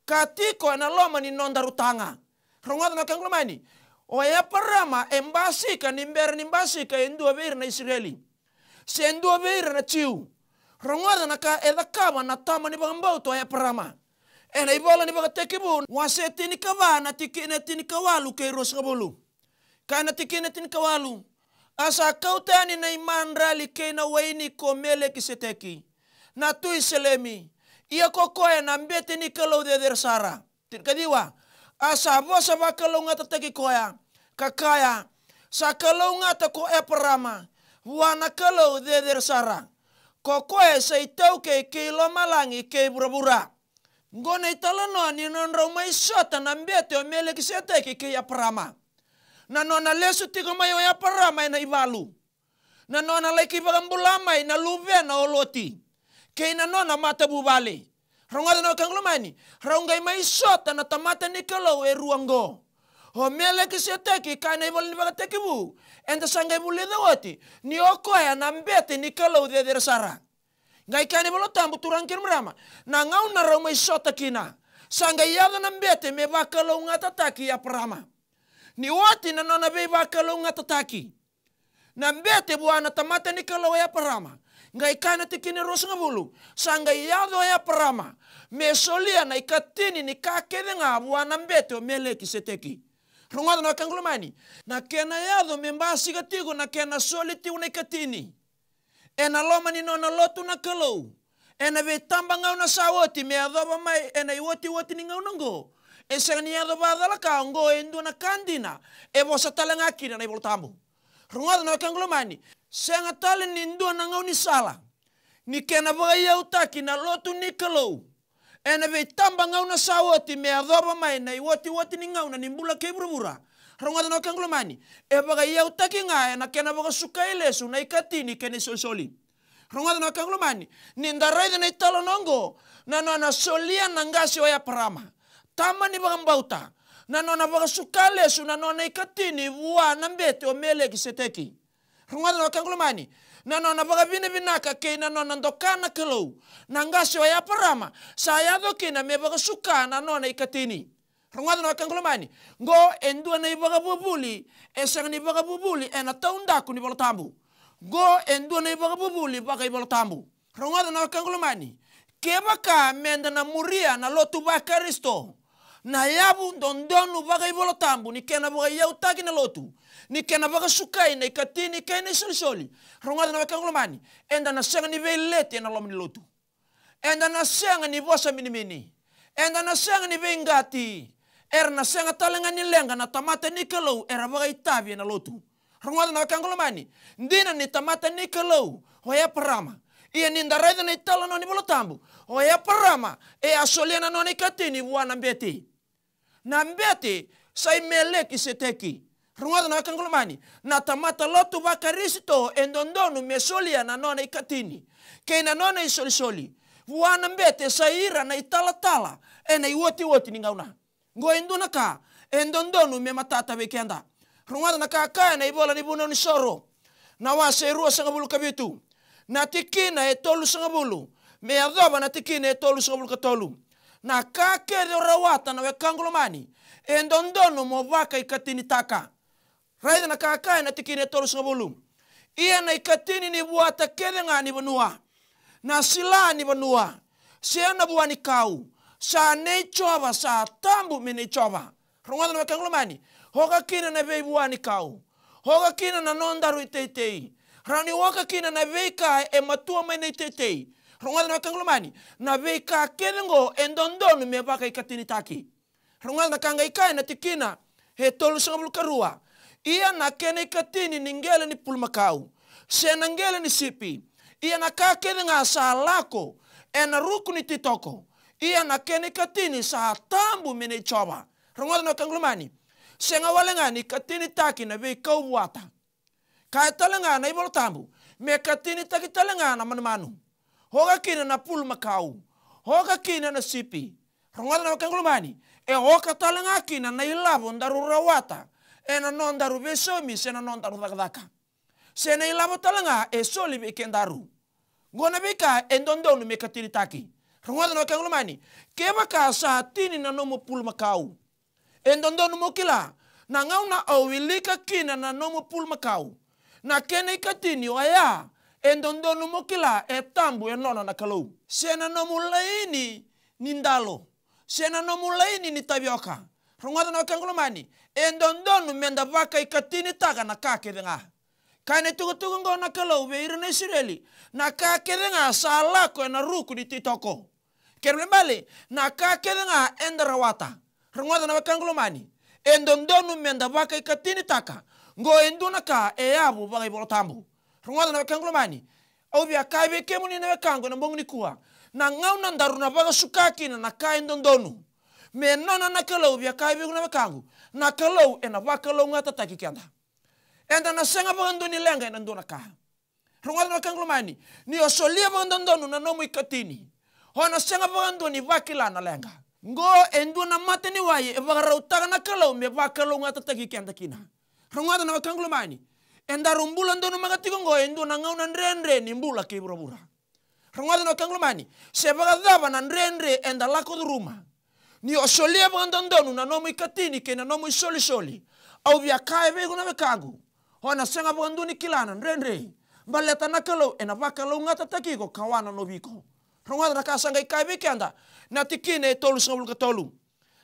katiko ni ninonda rutanga rongwana nakanglumani oya parama embasika ni nimbasika endua beira na israeli sendua beira na chiu rongwana naka edakama natama nibangambautu oya parama ena ibola nibagatekibu wasetini kavana tikina tini kawalu keiros kabulu kana tikina tin kawalu asa kau tani na iman rali kena waini komele kiseteki na tui selemi ia kokoe na mbete ni kalau deder sara tin kadiwa asa vosa ba kalau ngata teki koya kakaya sa kalau ngata ko e perama wana kalau deder sara kokoe sa itau ke kilo malangi ke burabura ngone italano ni non romai sota na mbete o mele ki ke ya perama na nona lesu tiko mai o ia para mai na ivalu. Nanona laiki bagambula mai na luve na oloti. Kei nona mata bubale. Ronga na mai ni. Ronga mai sota na tamata ni kalau e ruango. Ho mele ki se teki kai na ivalu ni vaga teki bu. Enta sangai le dawati. Ni okoya na mbete ni kalau de der sara. Ngai kani bolo tambu turang kir mrama. Na ngau na rau mai sota kina. Sangai yada na mbete me bakalo ngatata ki ya perama. ni wote na nona be ba kalau ngatataki na mbete buana tamata ni kalau ya parama ngai kana te kini rosa nga bulu sanga yado ya parama me solia na ikatini ni kakede nga buana mbete o meleki seteki rungado na kangulmani na kena yado membasi katigo na kena soliti una ikatini ena loma ni nona lotu na kalau ena be tamba nga una sawoti me adoba mai ena iwoti woti ni nga unango e esegniado badala kango na kandina ebosa talanga kina na iboltambu rungada na kanglomani senga tala ni nduna ngau ni sala ni kena vaya utaki na lotu ni e na vei tamba ngau na sawoti me adoba mai na iwoti woti ni ngau na nimbula keburubura rungada na kanglomani e uta ki nga na kena vaga sukailesu na ikatini kene sosoli rungada na kanglomani ni ndaraida na italo nongo na na solia na ngasi oya parama tama ni vakambauta nanona vakasuka lesu nanona ikatini vua na mbete omeleki seteki rungwana na vakangulumani nanona vakavinevinaka kei nanona ndokana kelou nangasi waya parama sayadhokina me vakasuka nanona ikatini rungwana na vakangulumani ngo endua na ivakavuvuli esega ni vakavuvuli ena taundaku ni valotambu ngo endua na ivakavuvuli vaka ivalotambu rungwana na vakangulumani ke menda na muria na lotu va kristo na yavu dondonu baga ibolo tambu ni kena baga taki na lotu ni kena baga sukai na ikati ni kena isolsoli rongada na baka ngolomani enda na senga ni vei lete na lomni lotu enda na senga ni vosa minimini enda na senga ni vei ngati era na senga talenga ni lenga na tamata ni era baga itavi na lotu rongada na baka ndina ni tamata ni kelou hoya ia ni ndaraida na itala no ni tambu hoya parama e asolena no ni katini buana na mbeti saimeleki seteki rung'oto na teki mani na tamata lotu vakaristo endondonu mesolia na nona ikatini kei na nona isolisoli vuana mbete saira na italatala ena woti ni ngauna na ka endondonu me matata vekenda rungata na kakaya na ibola ni unisoro na wasa irua sangabulu kavitu na tikina e tolu sangabulu me adhova na tikina e tolu sangabulu katolu na kakerora wata na wekangulomani endondono movaka ikatini taka raida na kakai na tikine torus ngabulum ia na ikatini ni buata kelenga ni benua na sila ni benua sia na buani kau sa ne coba sa tambu mene coba rongodo na wekangulomani hoka kina na bei buani kau hoka kina na nondaru iteitei rani waka kina na bei kai e matua mai mene iteitei rongwala na kangolo na veika kelengo endondomi me baka ikatini taki rongwala na kanga ikai na tikina he tolu sangabul karua ia na kene ikatini ni ngele ni pulmakau se ni sipi ia na ka kelenga sa lako ena ruku ni titoko ia na kene ikatini sa tambu mene coba. rongwala na kangolo mani senga walenga katini taki na veikau buata kai talanga na ibol tambu me katini taki talanga na manu hoga kina na pul makau hoga kina na sipi rongala na kangulmani e hoka talanga kina na ilavo ndaru rawata e na non daru besomi se na non daru dakdaka se na ilavo talanga e soli be kendaru ngona beka e ndondonu me katiri taki rongala na kangulmani ke baka sa tini na nomo pul makau e ndondonu mokila na ngau na awilika kina na nomo pul makau na kene ikatini oya endondonu mokila etambu enona na kalou sena nomulaini ni ndalo sena nomulaini ni tabioka rongwada na kangulomani endondonu mendabaka vaka ikatini taga na kakedenga kane tugu ngo na kalou beira na isireli na kakedenga salako ena ruku ni titoko kerembali na kakedenga endarawata rongwada na kangulomani endondonu menda vaka ikatini taka ngo enduna ka eabu bagai tambu. rung'wana na vekangu lomani au ovia kaive kemuni na vekangu na bonguni kua na ngau na daru na vakasukakina na kai dodonu me nona na kalau via kaive na vekangu na kalau e na vakalaunga tataki kianda enda na senga vakadoni lenga ena dona kaha rung'wana na vekangu lomani ni osolia vakadodonu na nomu ikatini hona senga vakadoni vakilana lenga ngo endu na mateni waye e vakarautaga na kalau me vakalaunga tataki kianda kina rung'wana na vekangu lomani endaro mbula ndono mangatiko ngoye ndu nangauna nrenreni mbula kivuravura rang'wathe nokangulumani sevagadhava na nrenre enda ruma. ni osolie vagandondonu na nomuikatini kena soli. au kae vigu na vikagu hona senga vaganduni kilana Baleta mbaleta nakalou ena vakalau ngata takigo kawana noviko rang'wathe nakasanga ikae vikenda na tikine etolu singavulukatolu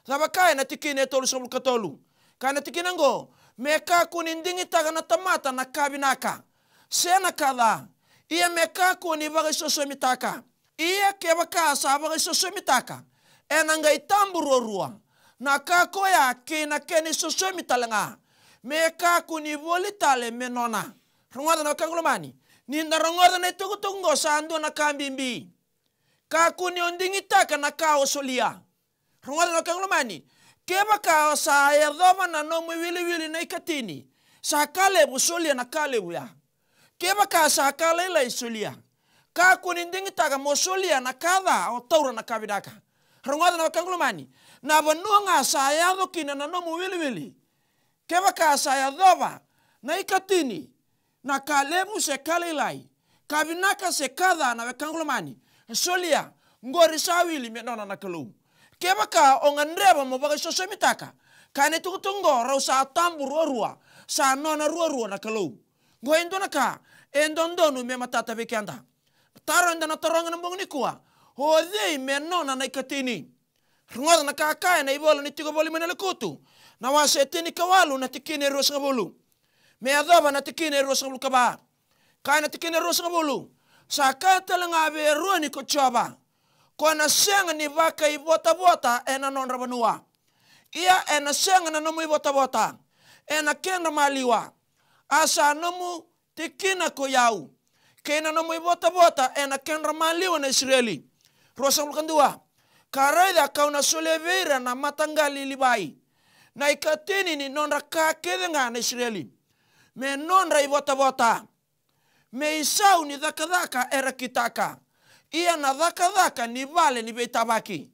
thava kae na tikine etolu singavulukatolu kae na tikine ngo meka kuni ndingi na tamata na kabinaka sena kada iya meka kuni bagi soso mitaka iya keba kasa bagi soso mitaka enanga itamburo ruwa na kako ya kina keni soso mitalanga meka kuni voli tale menona rungwada na kangulomani ninda rongorda na itugutungo sandu na kambimbi kakuni ondingi taka na solia rungwada na kangulomani kevaka ka sa erdova na no mu wili wili nei katini sa kalebu solia na kalebu ya keba ka sa kalela isulia ka kunindingi taga mosulia na kada o taura na kavidaka rongwada na kangulumani na vanuanga sa yado kina na no mu wili wili keba ka sa erdova nei katini na kalebu se kalelai kavinaka se kada na vekangulumani sulia ngori wili me na kalou kebaka onganreba ya mobaka soso mitaka kane tukutungo rau sa tambu rua rua sa nona rua rua na kalou go endona ka endondonu me matata beke anda taro enda na toronga na mbongni kua hodei me nona na ikatini rungoda na kakaya na ibolo ni tigo boli menele kutu na wase etini kawalu na tikini rua sangabulu me adoba na tikini rua sangabulu kaba sa kata langabe rua ni kochoba kona senga ni vaka i vota vota e na non Ia ena na senga na nomu i vota vota. E na kendra maliwa. Asa nomu tikina kina ko yau. Kena nomu i vota vota e na kendra maliwa na Israeli. Rosa mulkandua. Karaida kauna soleveira na matangali libai. Na ikatini ni nonra kakedenga na Israeli. Me nonra i vota vota. Me isau ni dhakadhaka era kitaka ia na dhakadhaka ni vale ni veitabaki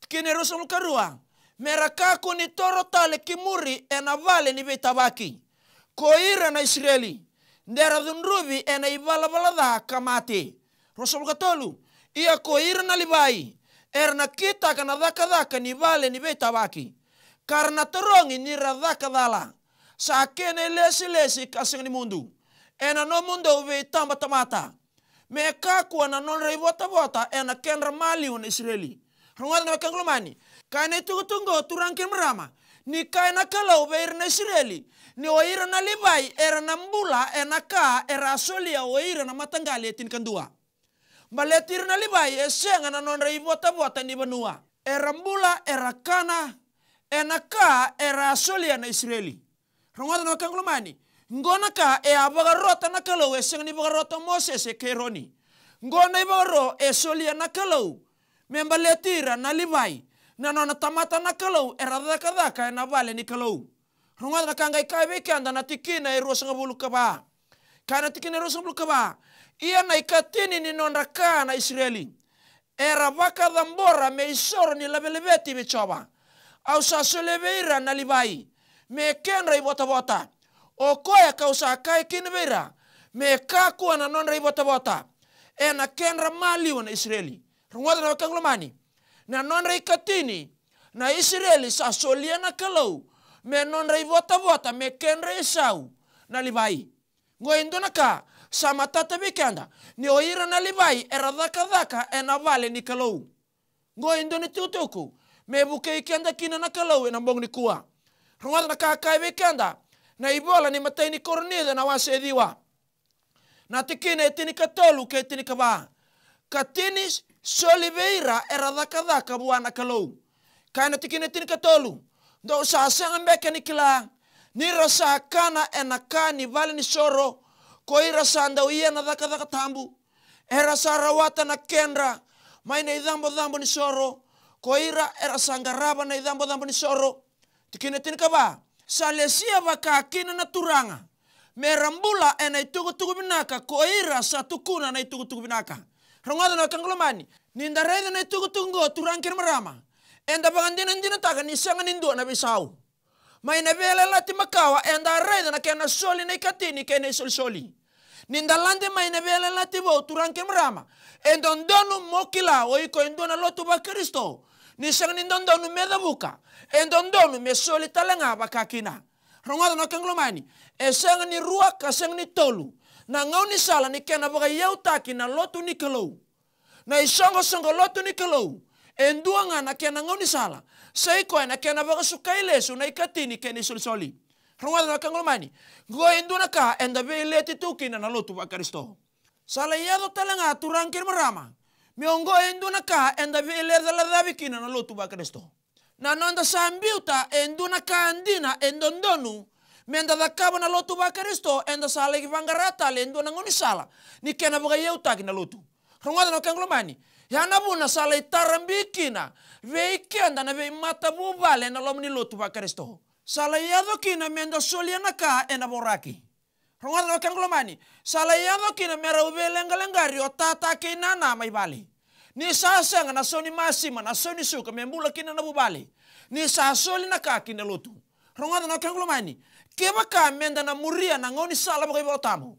tikinero samukarua mera kako ni toro tale kimuri ena vale ni ko ira na israeli ndera dhunruvi ena ivalavaladha kamati rosamukatolu ia ko ira na livai era na kitaka na dhakadhaka ni vale ni veitabaki kara na torongi ni ra dhakadhala sa kene lesilesi kasingani mundu ena no mundu veitambatamata me kaku na non rei bota bota ena ken ramali un israeli rungal na ken glomani kane tugu tungo turan ken rama ni kaina kalau na israeli ni oira na era na mbula ena ka era solia oira na matangali etin kandua maletir na libai esenga na non rei bota bota ni banua era mbula era kana ena ka era solia na israeli rungal na ken glomani ngona ka e abagarota na kalau e sengni rota Moses e keroni ngona ibaro e solia na kalau memba letira na libai na nona tamata na kalau e radaka daka e na vale ni kalau runga na kanga ikai be kanda na tikina e rosa ngabulu kaba kana tikina rosa ngabulu kaba ia na ikatini ni nonda kana Israeli era vaka dambora me isoro ni labelebeti bichova au sa soleveira na libai me kenra i vota bota o koe ka kini kinvera me ka kua na non i vota vota, e na ken ramaliu na Israeli rungwata na wakang lomani na non i katini na Israeli sa solia na kalau me non i vota vota, me ken rei sau na libai ngo indona ka sa matata vikenda, ni oira na libai era dhaka dhaka e na vale ni kalau ngo ni tutuku me buke ikenda kina na kalau e na mbongu ni kua rungwata na kakai vikenda, na ibu bola ni matai ni koronida na wase ediwa. Na te etini e katolu ke etini kaba. Ka tini soliveira era radaka buana kalou. Kaina na etini e katolu. Do sa senga mbeka ni kila. Ni rasa kana e na ka ni soro. Ko i rasa ndau e na daka daka tambu. E rasa rawata na kendra. Maina idhambo dhambo ni soro. Ko ira e rasa ngaraba na idhambo dhambo ni soro. Tikine tini kawā. Salesia waka kina na turanga. Me rambula e na itugutugu binaka koira sa tukuna na itugutugu binaka. Rongada na kanglomani. Ninda reda na itugutugu ngo turang kira marama. Enda bagandina ndina taka ni sanga na bisau. Mai na vela lati makawa enda reda na kena soli na katini kena isol soli. Ninda lande mai na vela lati bo turang kira marama. Endondonu mokila oiko indona lotu ba Kristo. Nisang nindondonu medabuka. buka. endondomi me soli talenga bakakina rongodo no kenglomani eseng ni rua kaseng ni tolu na ngau ni sala ni kena boka yeu taki na lotu ni kelou na isongo songo lotu ni kelou enduanga na kena ngau ni sala sei koe na kena boka sukai lesu na ikatini keni soli soli rongodo no kenglomani go enduna ka enda be leti tukina na lotu ba kristo sala yedo talenga turangkir marama miongo enduna ka enda be lerda lerda bikina na lotu ba kristo na nonda sambiuta enduna kandina endondonu menda da cabo na lotu ba Cristo enda sala ki vangarata le na ngoni sala ni kena boga yeu na lotu rongoda no kanglomani ya na buna sala itarambikina vei kenda na vei mata bu vale na lomni lotu ba Cristo sala yado kina menda soliana ka ena boraki rongoda no kanglomani sala yado kina mera ubelenga lengari otata kina na mai vale ni sasanga na soni masima na soni suka membula kina na bubali ni sasoli na kaki na lutu rongada na kangulo mani keba ka menda na muria na ngoni sala bokai botamu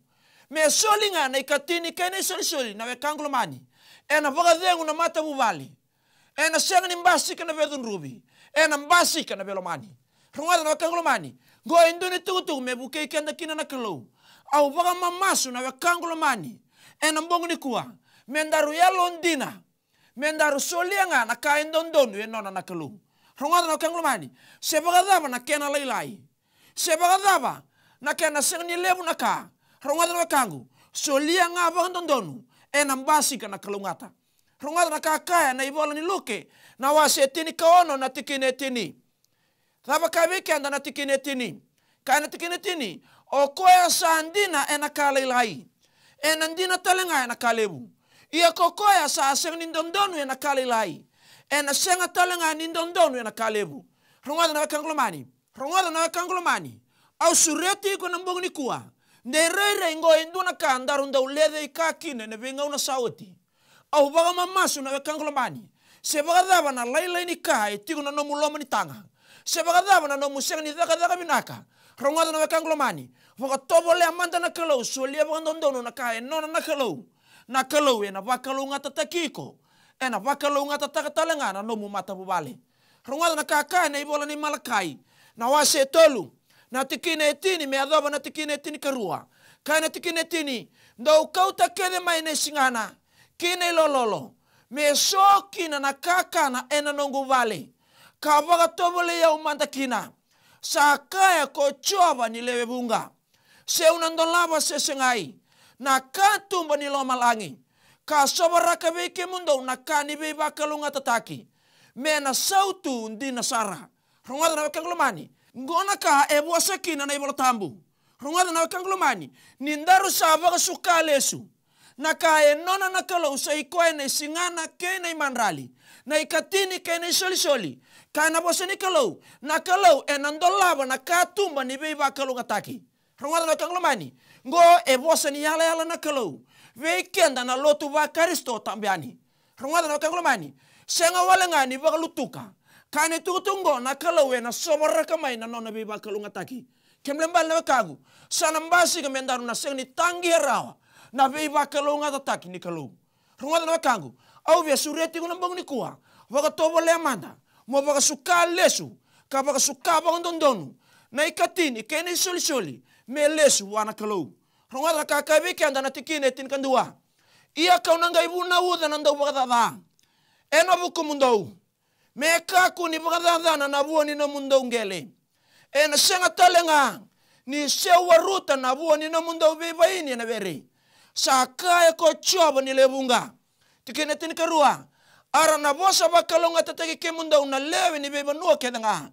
me soli ikatini kene soli soli na kangulo mani ena baga dengu na mata bubali ena senga ni mbasi kana vedun rubi ena mbasi kana belomani rongada na kangulo mani go induni tugu tugu me bukai kenda kina na kalou au boga mamasu na kangulo mani ena mbongo ni menda mendaru ya londina men daru solenga na kain don don we nona na kalu rongat na kang lumani se bagadaba na kena lailai se bagadaba na kena ni lebu na ka rongat na kangu solianga ba don donu enam basika kana kelungata rongat na kakaya na ibola ni luke na wase tini kaono na tikine tini thaba kabeke anda na tikine tini kana tikine tini okoya sandina ena kalailai andina talenga ena kalebu Ia kokoia sa asem nindondonu e na kale lai. Ena senga talanga nindondonu e na kalebu. Rongada na kanglomani. Rongada na kanglomani. Au sureti ko nambong ni kua. Ne reire ingo indu na kandar unda ulede ikakine ne vinga una sauti. Au baga mamasu na kanglomani. Se baga dava na lailai ni kai e tigo na nomu loma ni tanga. Se baga dava na nomu senga ni daka daka binaka. Rongada na kanglomani. Vaka tobo le amanda na kalau. Sulia baga ndondono na kai nona na kalau. na kalau e na vakalonga tatakiko ena na vakalonga tatakatalangana na nomu mata bubale rungata na kakai na ivola ni malakai na wase tolu na tikina e tini me adova na tikina e tini karua kana na tikina e tini dou kau takede mai singana kina lololo me so kina na kakana e na nongu vale ka vakatovole iau ya mantakina sa kaya ko jova ni levevunga se una dolava sesengai na katum bani loma langi. Ka sobara ka beke mundo na kani be bakalunga tataki. Mena na sautu ndi na sara. Rungada na wakanglumani. Ngona ka ebu asakina na ibolo tambu. Rungada na wakanglumani. Nindaru suka lesu. E na enona na kalou sa na singana ke na imanrali. Na ikatini ke na isoli soli. Ka na bose ni e Na enandolaba na katumba ni be kalunga taki. Rungada na wakanglumani ngo evoso ni yala yala na kelau kenda na lotu va karisto tambiani rungada na kanglo ya mani senga wale ngani va lutuka kane tukutungo na kelau na sobora kamai na nona beba kalunga taki kemlembal na kagu sana mbasi kemendaru na seng tangi ya rawa na beba kalunga tataki ni kelau rungada na kangu au via sureti kuna bangun ni kuwa vaka tobo le amanda mo vaka suka lesu ka vaka suka vaka dondonu na ikatini kene soli soli me lesu wana rongara kakabe ke andana tikine tin kandua ia kaunanga ibu na uda nanda ubagadada eno buku mundau me kaku ni bagadada na nabuoni no mundau ngele ena senga talenga ni waruta na nabuoni no mundau bebaini na bere sakaya e ko chobo ni lebunga tikine tin karua ara na bosa bakalonga tataki ke mundau na lewe ni bebanua kedanga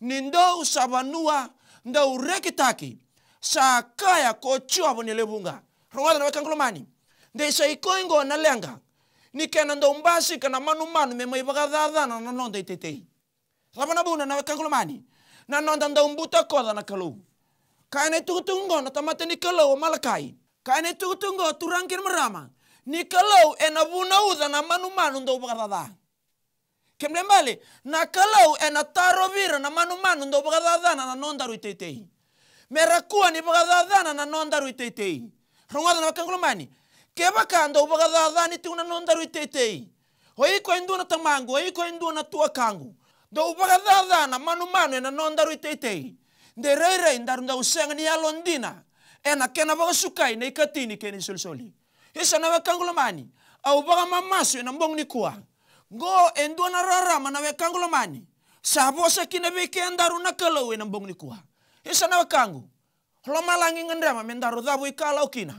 ni ndau sabanua ndau rekitaki saakaya kochua vonele vunga rong'ala na vakangalomani ndeisa ikoingo na lenga nikena ndombasi kana manumanu mema ivakacacana na nonda itetei na vuna na vakangalomani na nonda ndombuta koca na kalu. kaina itukutukungo na tamata ni kalou amalakai kaina itukutukungo turankini marama ni kalou ena uza na manumanu ndouvakacaca kemlembale na kalou ena tarovira na manumanu ndouvakacaca na nonda ru merakuani vakacacana na nondaru iteitei rong'othana vakangolomani kevakando vakacacani tiuna nondaru iteitei oiko induna tamangu oiko induna tua kangu ndou vakacacana manumano ena nondaru iteitei ndireirei ndaru ndauseng'ani yalo ndina ena kena vakasukai na ikatini kena isolisoli isa na au vakamamaso ena mbong'ni kua go endua rarama na vakangolomani savosa kina e na kalau ena mbong'ni kua isana wakangu lo malangi ngandra ma mentaru dabu ikala okina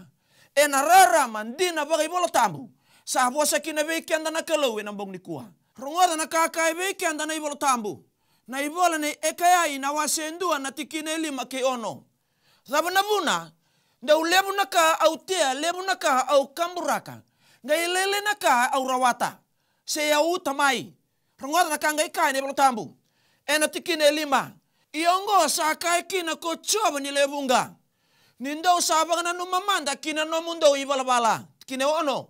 ena rara mandina bagai bolo tambu sa bosa kina be kenda na kalau ena bong nikua rongoda na kakai be kenda na ibolo tambu na ibola ne ekayai na wasendua na tikine lima ke ono dabu na buna ndau lebu na ka au tea lebu na ka au kamburaka ngai lele na ka au rawata se ya utamai rongoda na ka ngai kai ne bolo tambu ena tikine lima iongosa akaikina ni nilebunga nindo na numamanda kina no mundo ibalabala kine ono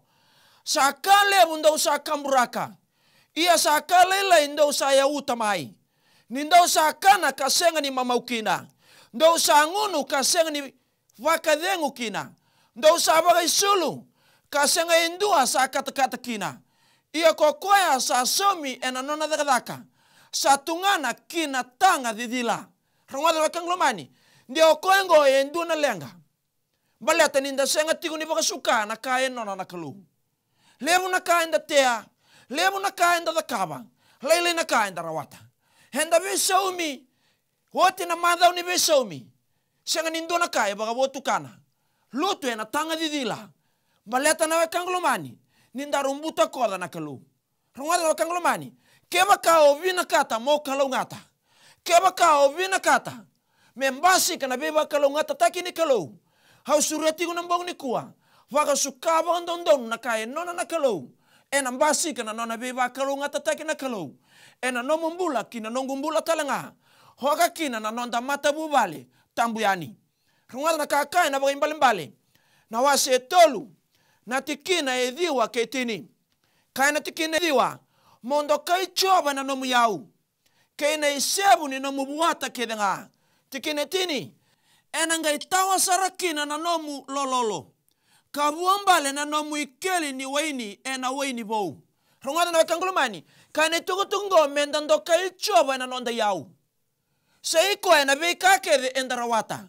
saka lebu ndo saka muraka ia saka lela ndo saya utamai nindo saka na kasenga ni mama ukina ndo sangunu kasenga ni wakadengu kina ndo sabaga sulu. kasenga indua saka takata kina ia kokoya sa somi enanona dakadaka satungana kina tanga didila rongoda wa kanglomani ndio koengo endu na lenga baleta ninda senga tigu ni vakasuka suka na kae nona na kalu lebu na ka nda tea lebu na ka nda dakaba leile na ka nda rawata henda be saumi wote na madha ni be saumi senga nindo na ka baka botu kana lutu ena tanga didila baleta na wa kanglomani ninda rumbuta koda na kalu rongoda wa kanglomani keba ka ovina kata mo kalaungata keba ka ovina kata membasi kana beba kalaungata takini kalou hau surati guna bong ni kua waka nakai na nona na kalou ena mbasi kana nona beba kalaungata takina kalou ena no mumbula kina nongumbula talanga hoka kina na nonda mata bubale tambuyani rungala na kakai na bagi mbali mbali na wase tolu na tikina ediwa ketini kaina tikina ediwa mondo na no muyau kene isebuni no mubuata kedanga tikine tini enanga tawa sarakina na nomu lololo kabuombale na nomu ikeli ni waini ena waini bou rongwana na kangulumani kane tukutungo menda ndo na nonda yau seiko ena beikakede endarawata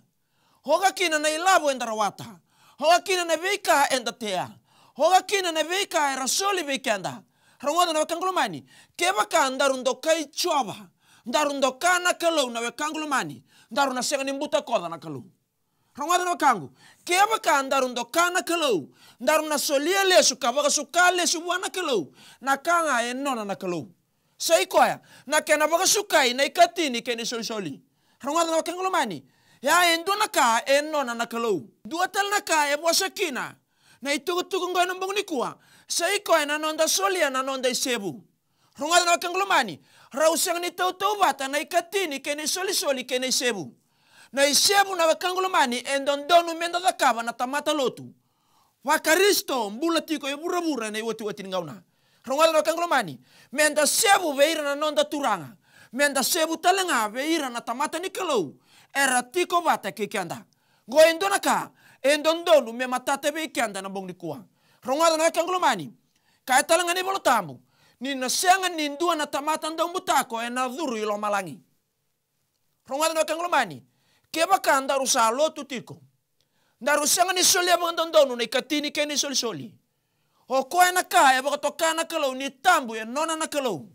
hoga kina na ilabo endarawata hoga kina na beika endatea hoga kina na beika erasoli beikenda rong'ondo nawe kangolomani kevaka ndaru ndoka ichova ndaru na kalou nawe kangolomani ndaru nasega ni mbuta koda na kalou rong'ondo nawe kangu kevaka ndaru na kalou ndaru nasolia lesu kavaka suka lesu vua na kalou na kanga e nona na kalou saikoya na kena vaka sukai na ikatini keni solisoli rong'ondo nawe kangolomani ya endu na ka e nona na kalou duatal na ka e vua na itugutugu ngoi nombongnikua seiko na nonda solia na nonda isebu runga na kenglomani rausang ni tau tau na ikatini kene soli soli kene isebu na isebu na wakanglomani endondonu menda dakaba na tamata lotu wakaristo mbula tiko e bura bura na iwati wati ngauna runga na kenglomani menda sebu veira na nonda turanga menda sebu talenga veira na tamata nikelou era tiko bata kekianda go endona ka endondonu me matata be na bongni kuang rongada na kanglo mani ka talanga ni bolotambu ni na sianga ni ndua na tamata nda umbutako e na dhuru ilo malangi rongada na kanglo mani keba ka ndaru sa lotu tiko ndaru ni soli ya ke ni soli soli o koe na ka aba ya toka na kalo ni tambu e nona na kalo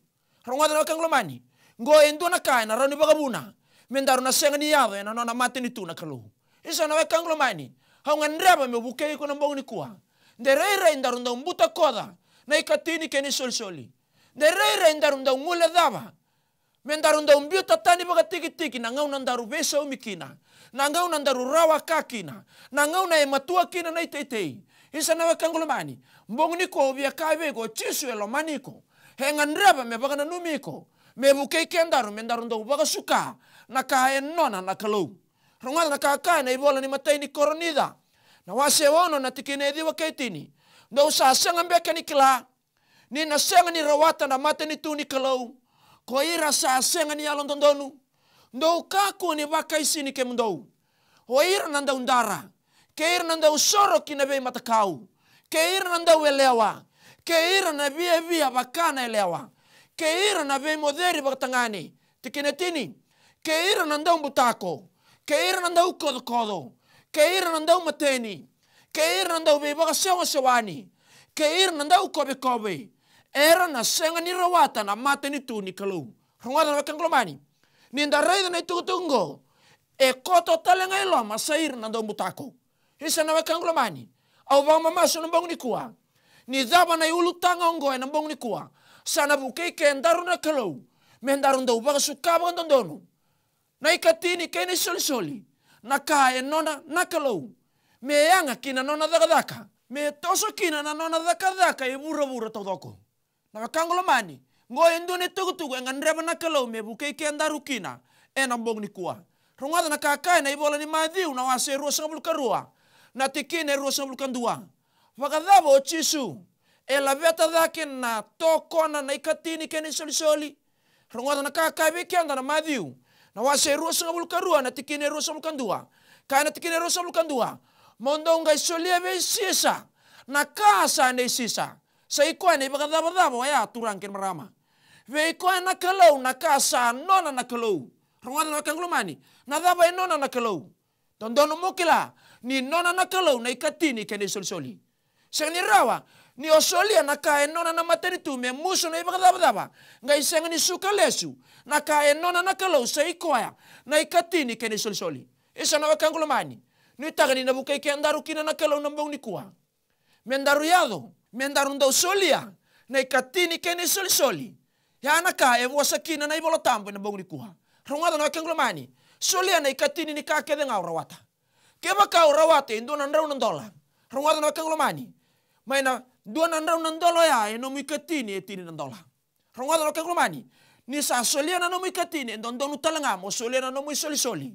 rongada na kanglo mani ngo e ndua na ka na rani buna mendaru na sianga ni yado e na nona mate ni tu na kalau isa na kanglo mani reba me bukei kuna ni kuwa Derreira ainda runda um buta coda. Na icatini que nem sol soli. Derreira ainda runda um mula dava. Mendarum da um bio tatani baga tiki tiki. Nangau nandaru besa umikina. Nangau nandaru rawa kakina. Nangau na ematua kina na iteitei. Isa na wakangulumani. Mbongu niko obia kaiwego chisu elo maniko. Henga nreba me baga na numiko. Me bukei kendaru mendarum da ubaga suka. Na kaha enona na kalou. Rungada na kaha kai ni matai ni koronida na wase wono na tikinedi wa kaitini na usahasanga mbeka ni kila ni nasenga ni rawata na mata ni tu kalau ko ira sasenga ni alondondonu ndo kaku ni waka isini ke mndou o ira nanda undara ke ira nanda usoro kina be matakau ke ira nanda welewa ke ira na bia bia bakana elewa ke ira na be moderi bakatangani tikinetini ke ira nanda umbutako ke ira nanda ukodokodo kodo ke ira nandau mateni, ke ira nandau bebaga sewa sewani, ke ira nandau kobe kobe, era na senga ni rawata na mata ni tuni kalau. Rungwata na wakang ni nda reida na itungtungo, e koto talenga iloma sa ira nandau mutako. Isa na wakang klomani, au vang mamasu na bong ni kuang, ni daba na iulu tanga ongo e na bong ni kuang, sana buke ke ndaru na kalau, me ndaru ndau baga sukaba ndondonu. Na ikatini ke ni soli soli, na kā e nona nakalou. Me e anga kina nona dakadaka. Me e toso kina na nona dakadaka e burra burra tau doko. Na wakangola mani, ngo e ndune tugutugu e nganreba nakalou me buke ike andaru kina. E na mbong ni kua. Rungada na kakai na ibola ni maadhiu na wase rua sangabulu karua. Na tikine rua sangabulu kandua. Wakadhaba o chisu. E la veta dhake na tokona na ikatini kene soli soli. Rungada na kakai wiki anda na madhiu. na wase ruasa ngabul rua na tikine ruasa mul dua. ka na tikine ruasa dua. Mondong ga isolia be sisa na kasa ne sisa sai kwa ne bagada bagada ya turangkin ken marama ve kwa na kalau na kasa nona na kalau ruwana na kanglumani. na daba nona na kalau mukila ni nona na kalau na ikatini ken isol soli Sengni rawa, ni osolia na kaenona na matanitu me muso na ivakadhavadhava nga isenga ni suka lesu na kaenona na kalou sa ikoya na ikatini ke ni solisoli isa na wakangulomani ni tagani na vuka ike andaru kina na kalou na mbong ni kua me ndaru yado me ndaru nda solia na ikatini ke ni solisoli ya na ka e vosa kina na ivolotambo na mbong ni kua rungado na wakangulomani solia na ikatini ni kakedhenga urawata ke vaka urawata induna ndrauna ndola rungado na wakangulomani maina dua nandrau nandolo ya enomu ikatini etini nandola rongodo lo kekrumani ni sa solia na nomu ikatini endondonu talanga mo solia na nomu isoli soli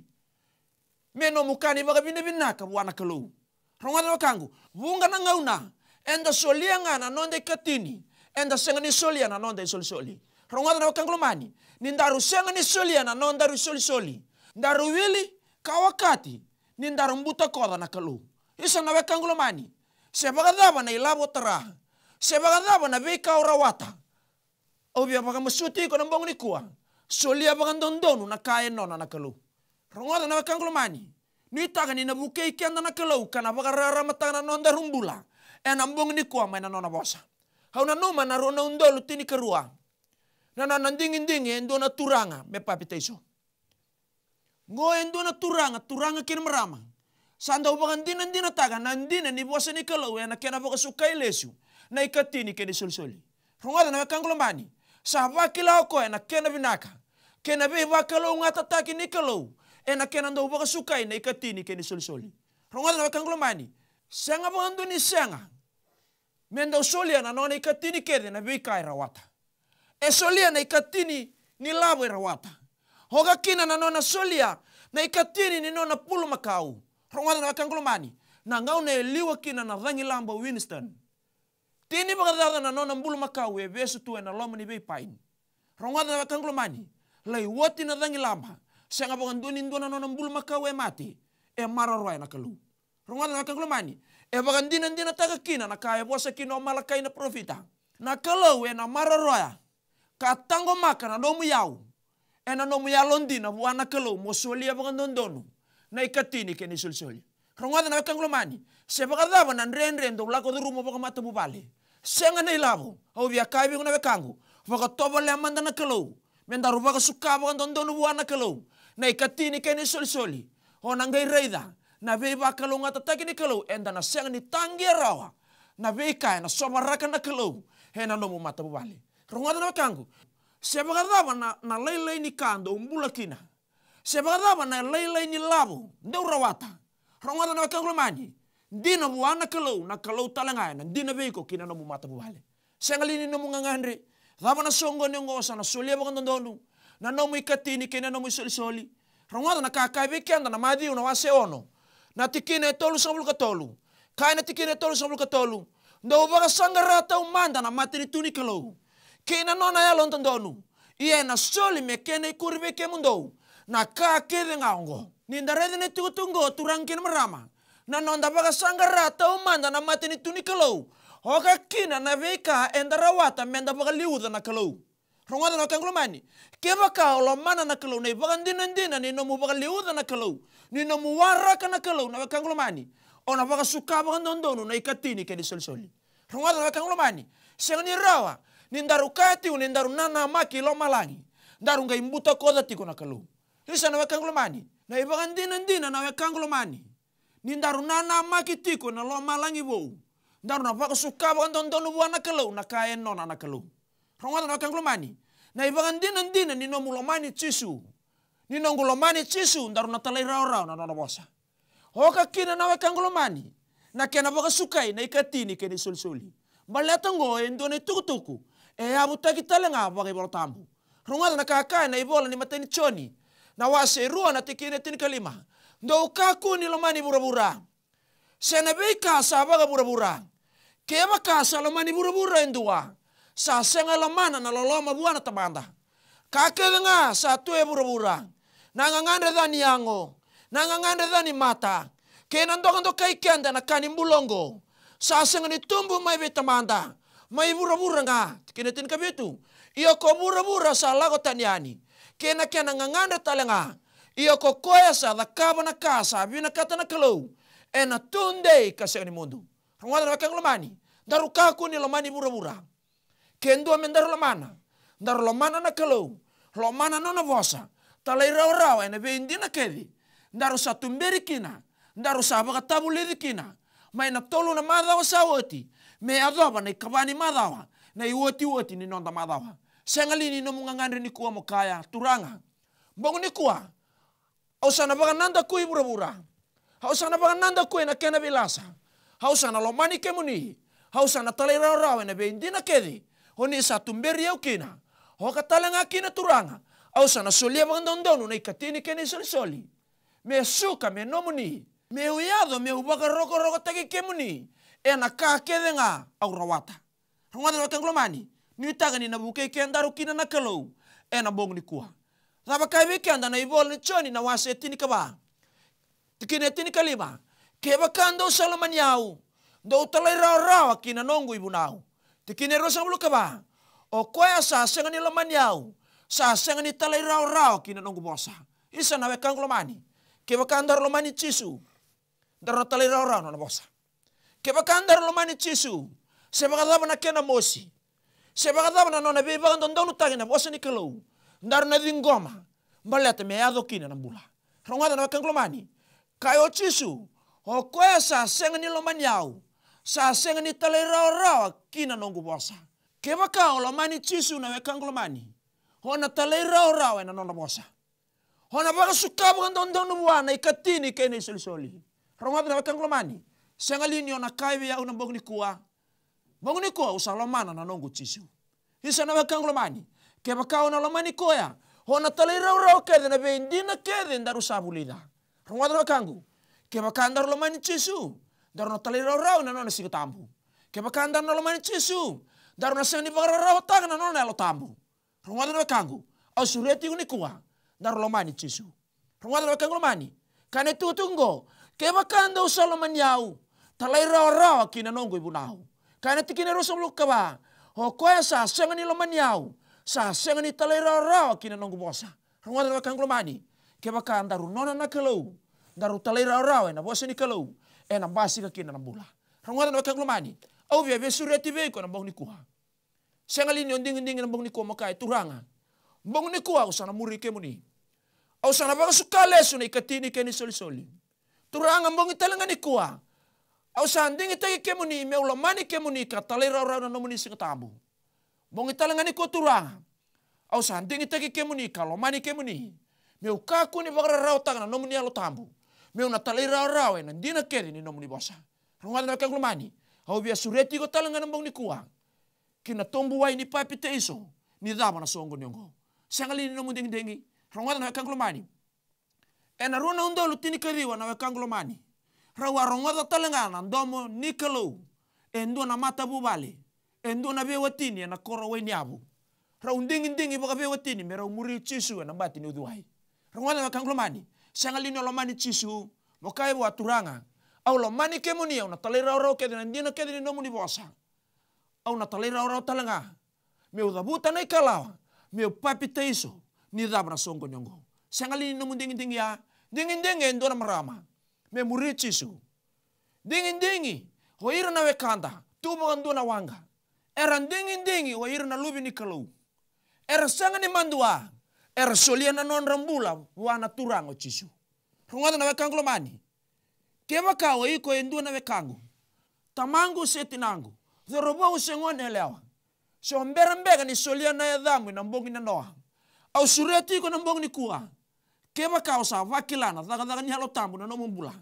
meno mukani vaga bine binaka buana kalou rongodo lo kangu vunga na ngauna enda solia nga na nonde ikatini enda senga ni solia na nonde isoli soli rongodo lo kanglumani ni ndaru senga ni solia na nonde ru isoli soli ndaru wili kawakati ni ndaru mbuta koda na kalou isa na wekangulumani Sebagainya na ilabo tera. Sebagainya na veka orawata. Obi abaga mesuti ko nambong ni kuwa. Soli abaga ya dondonu na kaya nona na kalu. na wakang lumani, Nui taga ni nabuke ikian na kalu kana abaga rara matanga na nonda rumbula. E nambong ni maina nona bosa. Hau na numa na rona undolu tini kerua. Na na nandingin dingin e do na turanga me papitaiso. Ngo endo na turanga, turanga kin merama sanda ubagandinan dina taga nandina ni bosa ni kalau ya nakena boka sukai lesu na ikatini kene soli. rungada na kangulombani sahaba kila ko na kena binaka kena be ba kalau ngata taki ni kalau ena kena ndo boka sukai na ikatini kene soli. rungada na kangulombani sanga bandu ni sanga menda usolia na nona ikatini kede na be kai e rawata e solia na ikatini ni labo e rawata hoga kina na nona solia na ikatini ni nona pulu makau rongoana akan tangu mani na ngao na liwa kina na rangi lamba Winston tini bagadara na nona mbulu makau e vesu tu e na lomo ni bei pain rongoana na tangu lai wati na rangi lamba senga baganduni ndona nona mbulu e mati e mararwai e na kalu rongoana na tangu mani e bagandina ndina taka kina na ka e bosa kina o malakai na profita na e na mararwai ka tango maka na nomu yau e na nomu yalondina buana kalau mosuali e bagandondonu na ikatini keni solsoli rongwada na wakang lomani se bagadaba na renren do lako durumo baka mata bubale senga nai labu. au via kaibi na bekangu baka toba le amanda ya na kalou menda ruba ka sukaba kan dondo buana kalou na ikatini keni solsoli ona ngai reida na be ba kalou ngata takini kalou enda na senga ni tangi ya rawa na be kai na na kalou hena lomo mata bubali. rongwada na bekangu se bagadaba na na lailai ni kando umbula kina Sebagainya na lain ni labu, deu rawata. Rongotan na kang lumani. Di na kalau, na kalau na kalaw talangay, na di na kina na bumata buwali. Sengalini na mga ngandri. Thama na songo ni ngosa, na suliya bakang dondonu. Na nomu ikatini, kina nomu soli-soli. Rongotan na kakaibi kenda, na madiyo, na wase ono. Na tikina etolu sambul katolu. Kaya na tikina etolu sambul katolu. Nda ubaka sangarata umanda na matini tuni kalau, Kina nona ya lontondonu. Ia na soli me kene ikuri ke mundou na ka kede ngaongo nindarede ne tungo turangkin merama na nonda baga sanggara tau manda na mate ni tuni kalau hoka kina na veka endarawata menda baga liuda na kalau rongoda no kanglo mani keba ka lo mana na kalau nei baga ndina ndina ni nomu baga liuda na kalau ni nomu waraka na kalau na kanglo mani ona baga suka baga ndondonu na ikatini ke di solsoli rongoda kanglo mani sengni rawa nindaru kati unindaru nana maki lo malangi ndaru ngai koda tiko na Risa na wakangulo mani. Na iba ndina ndina na wakangulo mani. Ni ndaru nana makitiko na lo malangi wou. Ndaru na waka sukaba ndondonu wana na kaya e nona na kalau. Rongwata na wakangulo mani. Na iba ndina ndina ni nomulo mani cisu. Ni nongulo mani cisu ndaru na talai rau na nona bosa. Hoka kina na wakangulo mani. Na kena waka sukai na ikatini sul suli suli. Baleta ngoe tuku tuku. E, e abu taki talenga waka ibalo tamu. na kakaya na ibola ni mateni choni na wase rua na tikine tin kalima ndo kaku ni lomani bura-bura Sena senabe ka sabaga bura-bura keba ka lomani bura-bura endua sa senga lomana na loloma buana tabanda kake denga sa tue bura-bura nangangande dani ango nangangande dani mata kena ndo ndo kai kenda na kani mbulongo. sa senga ni tumbu mai betamanda mai bura-bura nga tikine tin kabetu Ia ko bura-bura sa lago taniani. kena na ngangana talanga i o kokoia sa da kava na casa vina na kata na kalou e na tunde ka se ni mundo rangwana na kango lamani daru kaku ni lamani mura mura kendo amen daru lamana daru mana na kalou lamana no na vosa talai rau rau e na vendi na kedi. daru sa tumberi kina daru sa baka tabu lidi kina mai na tolu na madawa sa oti me adoba na i kavani madawa na i oti oti ni nonda madawa sengalini no mungangandri ni kuwa mokaya turanga bangun ni kuwa hausana baga nanda kui burabura hausana baga nanda kui na kena bilasa hausana lomani kemuni hausana talai rau rau na be indina kedi honi sa tumberi au kina hoka talanga kina turanga hausana solia baga donu na ikatini kena soli soli me suka me nomuni me uyado me ubaga roko roko tagi kemuni ena ka kedenga au rawata rawata rokeng lomani ni taga ni nabuke ke andaru kina na kalau e bong ni kuang raba kai be na ibol ni choni na wase tini kaba tikine tini kalima keba kando salomani yau do talai raw raw kina nongu ibunau tikine rosam lu kaba o koya sa ni lomani yau sa ni talai raw raw kina nongu bosa isa na wekang lomani keba kando lomani cisu daro talai raw raw na bosa keba kandar lomani cisu Sebagai lama nak kena mosi se na nona be bakadodonu takina bosani kalau daru na dingoma baleta me adokina na bula rongada na kanglomani kayo chisu o koe sa senga ni lomani sa senga ni tale rao rao kina nongu bosa ke baka o lomani chisu na kanglomani ona tale rao rao ena nona bosa ona baka sukabu kandondonu buana ikatini kene soli soli rongada na kanglomani senga na ona kaiwe ya una bogni kuwa Manguni koa usa lomana na nongu tisiu. Hisa na wakang lomani. Ke bakau na lomani Hona talai rau rau kede na bein dina kede ndaru sabulida. Rungwadra wakangu. Ke bakandar lomani cisu, Daru na rau rau na nona singatambu. Ke bakandar na lomani cisu, Daru na sani bakara rau tanga na nona elo tambu. Rungwadra wakangu. Au sureti unikuwa. Daru lomani tisiu. Rungwadra wakangu lomani. Kane tutunggo. Ke bakanda usa lomani yau. Talai rau rau kina nongu ibu nahu. Kana ne rosa luka ba. Ho oh, Hokoya sa senga ni loman yau. Sa senga ni talera rao kina nonggu bosa. Runga dana lomani, glomani. Keba kan daru nona na kalau. Daru talera rao ena bosa ni kalau. Ena basi ka kina nambula. Runga dana bakang lomani, Au oh, via via surya tv ko bong ni kuha. Senga lini onding onding bong ni kuha makai turanga. Bong ni kuha usana muri muni, Au sana baka sukale suni katini keni soli soli. Turanga bong italanga ni kuha. Au sanding ita ke muni me ula mani ke muni ka tale ra ra no muni sing tamu. Mong ita lenga ni Au sanding ita ke muni ka lo mani ke muni. Me u ka ku ni vagra ra tanga no muni alo tabu. Me una tale ra ra we na dina ke ni no muni bosa. Rungal na ka glumani. Au via sureti ko talenga na mong ni kuang. Kina tombu wai ni papi te iso. Ni dama na songo ni ongo. Sangali ni no muni dengi. Rungal na ka glumani. Ena runa lutini ka kariwa na ka glumani rawarongodo tolengana ndomo Nikelo, endo na mata bubali endo na be watini na koro we niabu rau ndingi ndingi boka be watini mera umuri chisu na bati ni udwai rongodo makanglomani sangalini olomani chisu mokai bo aturanga au lomani kemuni au na talera ro kedina na kedina nomu ni bosa au na talera ro talenga meu dabuta nei kalawa meu papi teiso ni dabra songo nyongo sangalini nomu ndingi ndingi ya ndingi ndingi endo na marama me murit Yesu. Dingin dingi, hoira na wekanda, tubangan do na wanga. Era dingin dingi, hoira na lubi ni kalau. Era sanga ni mandua, era solia na non rambula, wana turango Yesu. Rungada na wekango lomani. Kema kawa iko endu na wekango. Tamangu setinangu, dhorobo usengone elewa. So mbega ni solia na yadhamu na mbongi na noa. Au sureti iko na mbongi ni kuwa. kema kausa wakilana daga tangan halo tambu na nomum bulah.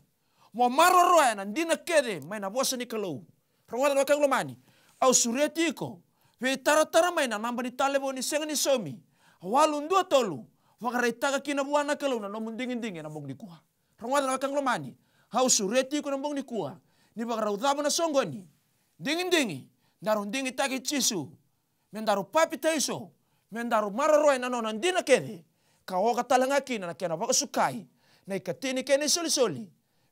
Mo maroroe na dina kede mai na bosa ni kalau. Rongoda do kang lomani. Au sureti ko. Ve tara-tara mai na namba ni talebo ni senga ni somi. Walundua tolu. Wakareitaka kina buana kalau na nomun dingin-dingin na bong di kuah. Rongoda do kang lomani. Au sureti ko na bong ni kua Ni bakarau na songgoni. Dingin-dingin. Daru dingi taki cisu. Mendaru papi taiso. Mendaru maroroe na nona ndina kede. kaua ka talagaki na kena vakasukai nei ka tini ke soli solisoli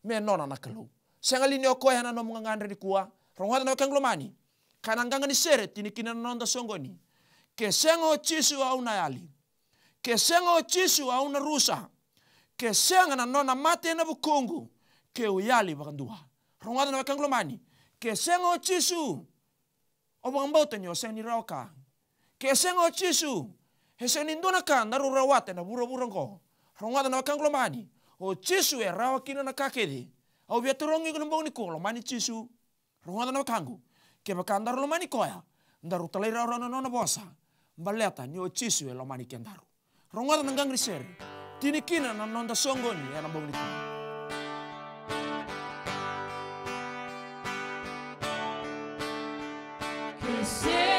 mea nona na kalou segalini o koe hana no mugagadreni kua rogohata na kana nganga ni sere tini kina nonda songoni ke senga o jisu auna ali ke senga o jisu auna rusa ke senga na nona mate na vukungu ke o yali vakadua rogohata na okeglomani ke senga o jisu o vakabauta ni o ke senga o jisu hese nindona kan daru rawate na bura bura ko rongada na kan mani. o chisu e rawa kina na kakedi au via torongi ko nbong ni ko mani chisu rongada na kangu ke ba kan daru lomani koya daru talai rawa na nona bosa Mbaleta ni o chisu e lomani ken daru rongada na gangri ser tini kina na nonda songoni e na bong ni ko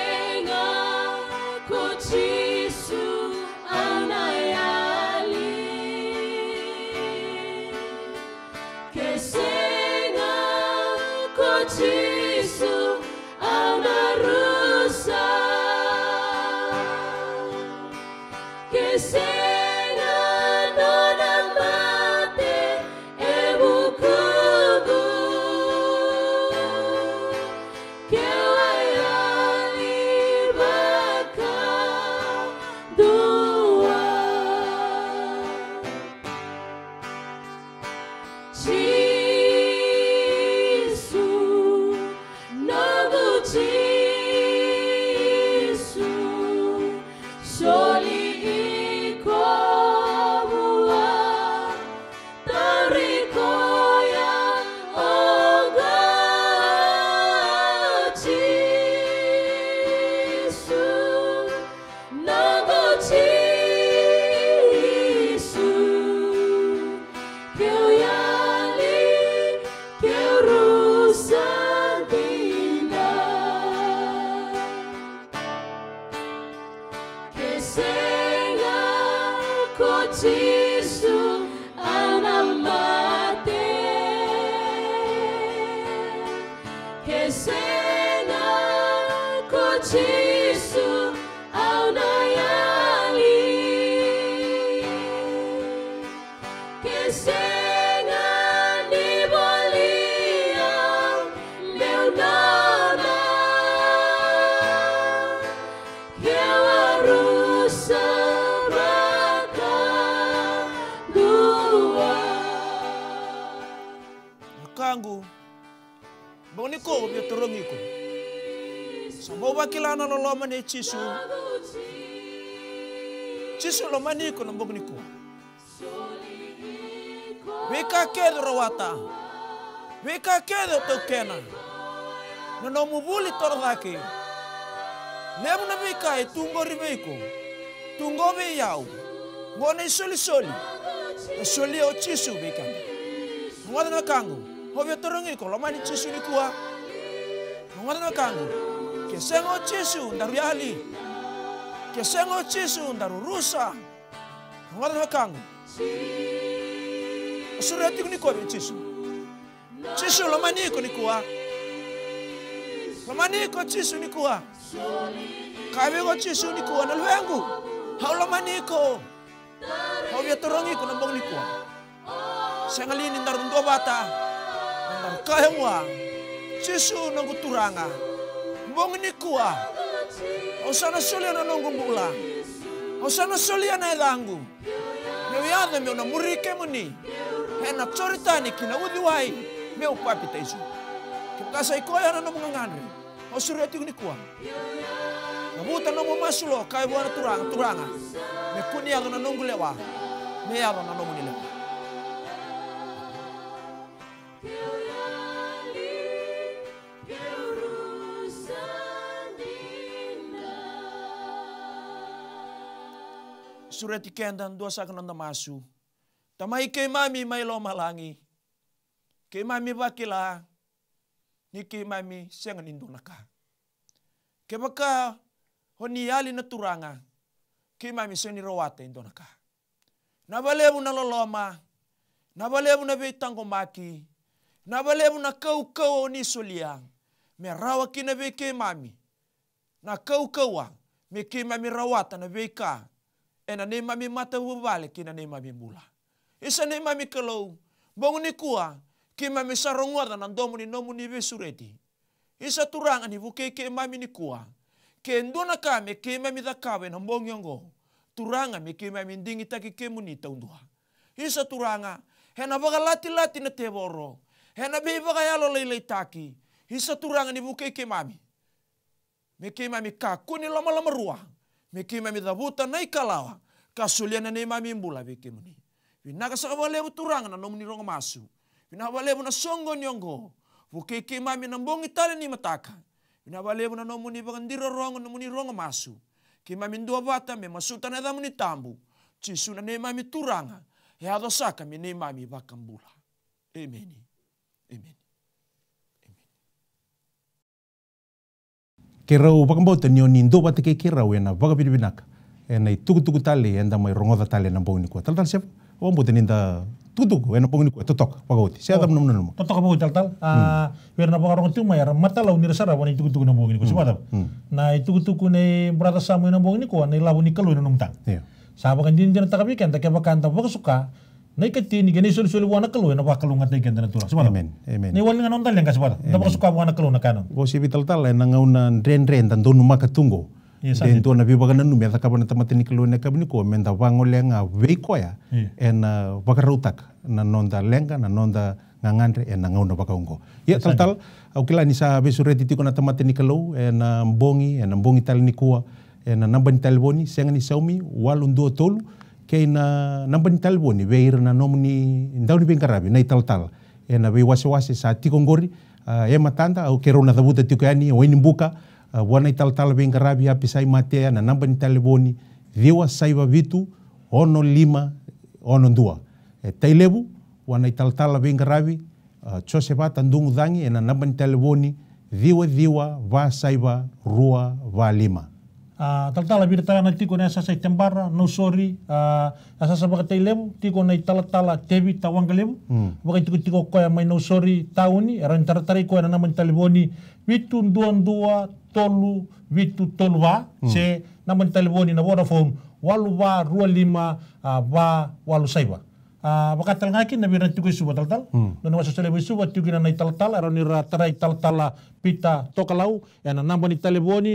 lomane chisu chisu lomani ko nombok niku wika kedo rawata wika kedo tokena nono mubuli tordaki lemna wika e tungo ribeiko tungo be yau ngone soli soli e soli o chisu wika ngwadana kangu hobyo torongi ko lomani chisu nikua na kango. sengo chisu ndaru yali sengo chisu ndaru rusa ngwana hakang surati ya kuni be chisu chisu lomaniko nikuwa lomaniko chisu nikuwa kabego chisu kwa na lwengu haulomaniko ni kunambong nikuwa sengalini ndaru ndobata ndaru kahengwa chisu turanga ni kua. O sana solia na nongo mula. O sana solia na elangu. Meu yada meu na murike muni. He na tsoritani kina udhi wai. Meu papi teisu. Kipkasa ikoya na O sureti ni kua. Na buta masulo kai buana turanga turanga. Me kuni yado na lewa. Me yado na ni lewa. suri kendan dua sakan na masu. Tamai ke mami mai lo malangi. Ke mami bakila. Ni ke mami sengan indonaka. Ke baka honi yali na turanga. Ke mami seni rawate indonaka. Na balemu na loloma. Na balemu na beitango maki. Na balemu na kau kau ni soliang. Me rawa kina be ke mami. Na kau wang. Me ke mami rawata na beika. ena nei mami mata ua vale kina nei mami bula. Isa nei mami kalou bongu ni kua, ki mami saronguada na domu ni nomu ni vesureti. Isa turanga ni vuke ke mami ni kua, ke ndona kame ke mami dakawe na mbongi ongo, turanga me ke mami ndingi taki ke muni taundua. Isa turanga, hena vaga lati lati na te voro, hena bei vaga yalo leilei taki, isa turanga ni vuke ke mami. Me ke mami ka lama lama ruang, mikima midavuta nai kalawa kasuliana nei mamimbula vikimuni vinaka sakawalevu turanga nomuni rongo masu vinakawalevu na songo niongo vukiki mami nambongi tale ni mataka vinakawalevu nanomuni vakandira rongo nomuni rongo masu kimami dua bata me masuta na damuni tambu na nei mami turanga e adosaka mi nei mami vakambula amen amen Kira rau pakambauta ni oni dou vata kei rau ena vakapidivinaka ena i tukutuku tale eda mai rongoca tale ena bouni kua talatala sefa ovabauta ni da tukutuku ena bouni kua totoka pakauti sea tamnamunanuma oh. totoka pakauti hmm. ah, wera na pakarongotiu ma era matala unira sara wana i tukutuku na bouni kua sepatapa hmm. hmm. na i tukutuku nei brata samu ena bouni kua nei lavu ni kalu ena nomutanga iya. sa vakadinidina takavika eda Nai kati ni gani sulu sulu wana kalu na wakal ngat nai ganda tura. Sebab amen. Amen. Ni wali nganon yang Na baka suka wana kelu na kanon. Wosi si vital tal na ngauna ren ren tan tonu maka tunggu. Iya, Den tuan nabi baka nanu meta kapan tamat ni kalu na kabni ko men ta wango lenga ah, vei ya. Iya. En ah, baka rutak na nonda lenga kan, na nonda ngangandre en na baka ungo. Ya tal tal au kila ni sa be sure titiko na tamat ni en ah, bongi en bongi tal ni kuwa en namban tal senga ni saumi walun dua tolu. keina na ni talbo ni veir na nomu ni ndau ni bengarabi e na italtal ena vei wase sa tiko ngori uh, ema tanda au kero na dabuta tiko yani o e ini buka uh, wana italtal bengarabi api sai matea na namba ni talbo ni saiva vitu ono lima ono dua e tailevu wana italtal bengarabi uh, chose bata ndungu dangi ena namba ni talbo ni diwa va saiva rua va lima taltala bira tana tiko na sasa itembara no sorry sasa ah, baka tailem tiko na talatala tebi tawangalem baka hmm. tiko tiko koya mai no sorry tauni eran taratari koya na naman taliboni witu duan dua tolu witu tolwa hmm. se naman taliboni na Vodafone walu wa rua lima ah, wa walu saiba baka ah, tal ngaki na bira tugi suba tal tal hmm. wasa sele bi suba tugi na tal tal ara tal tala pita tokalau ena na namba ni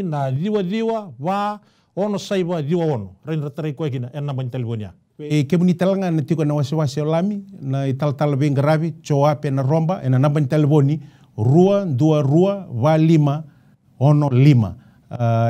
na diwa diwa wa ono saiba diwa ono ra ni tarai ko kina ena namba ni telebonia e ke muni talanga na tiko na wasa wasa lami na tal tal be ngarabi choa pe na romba ena namba ni rua dua rua wa lima ono lima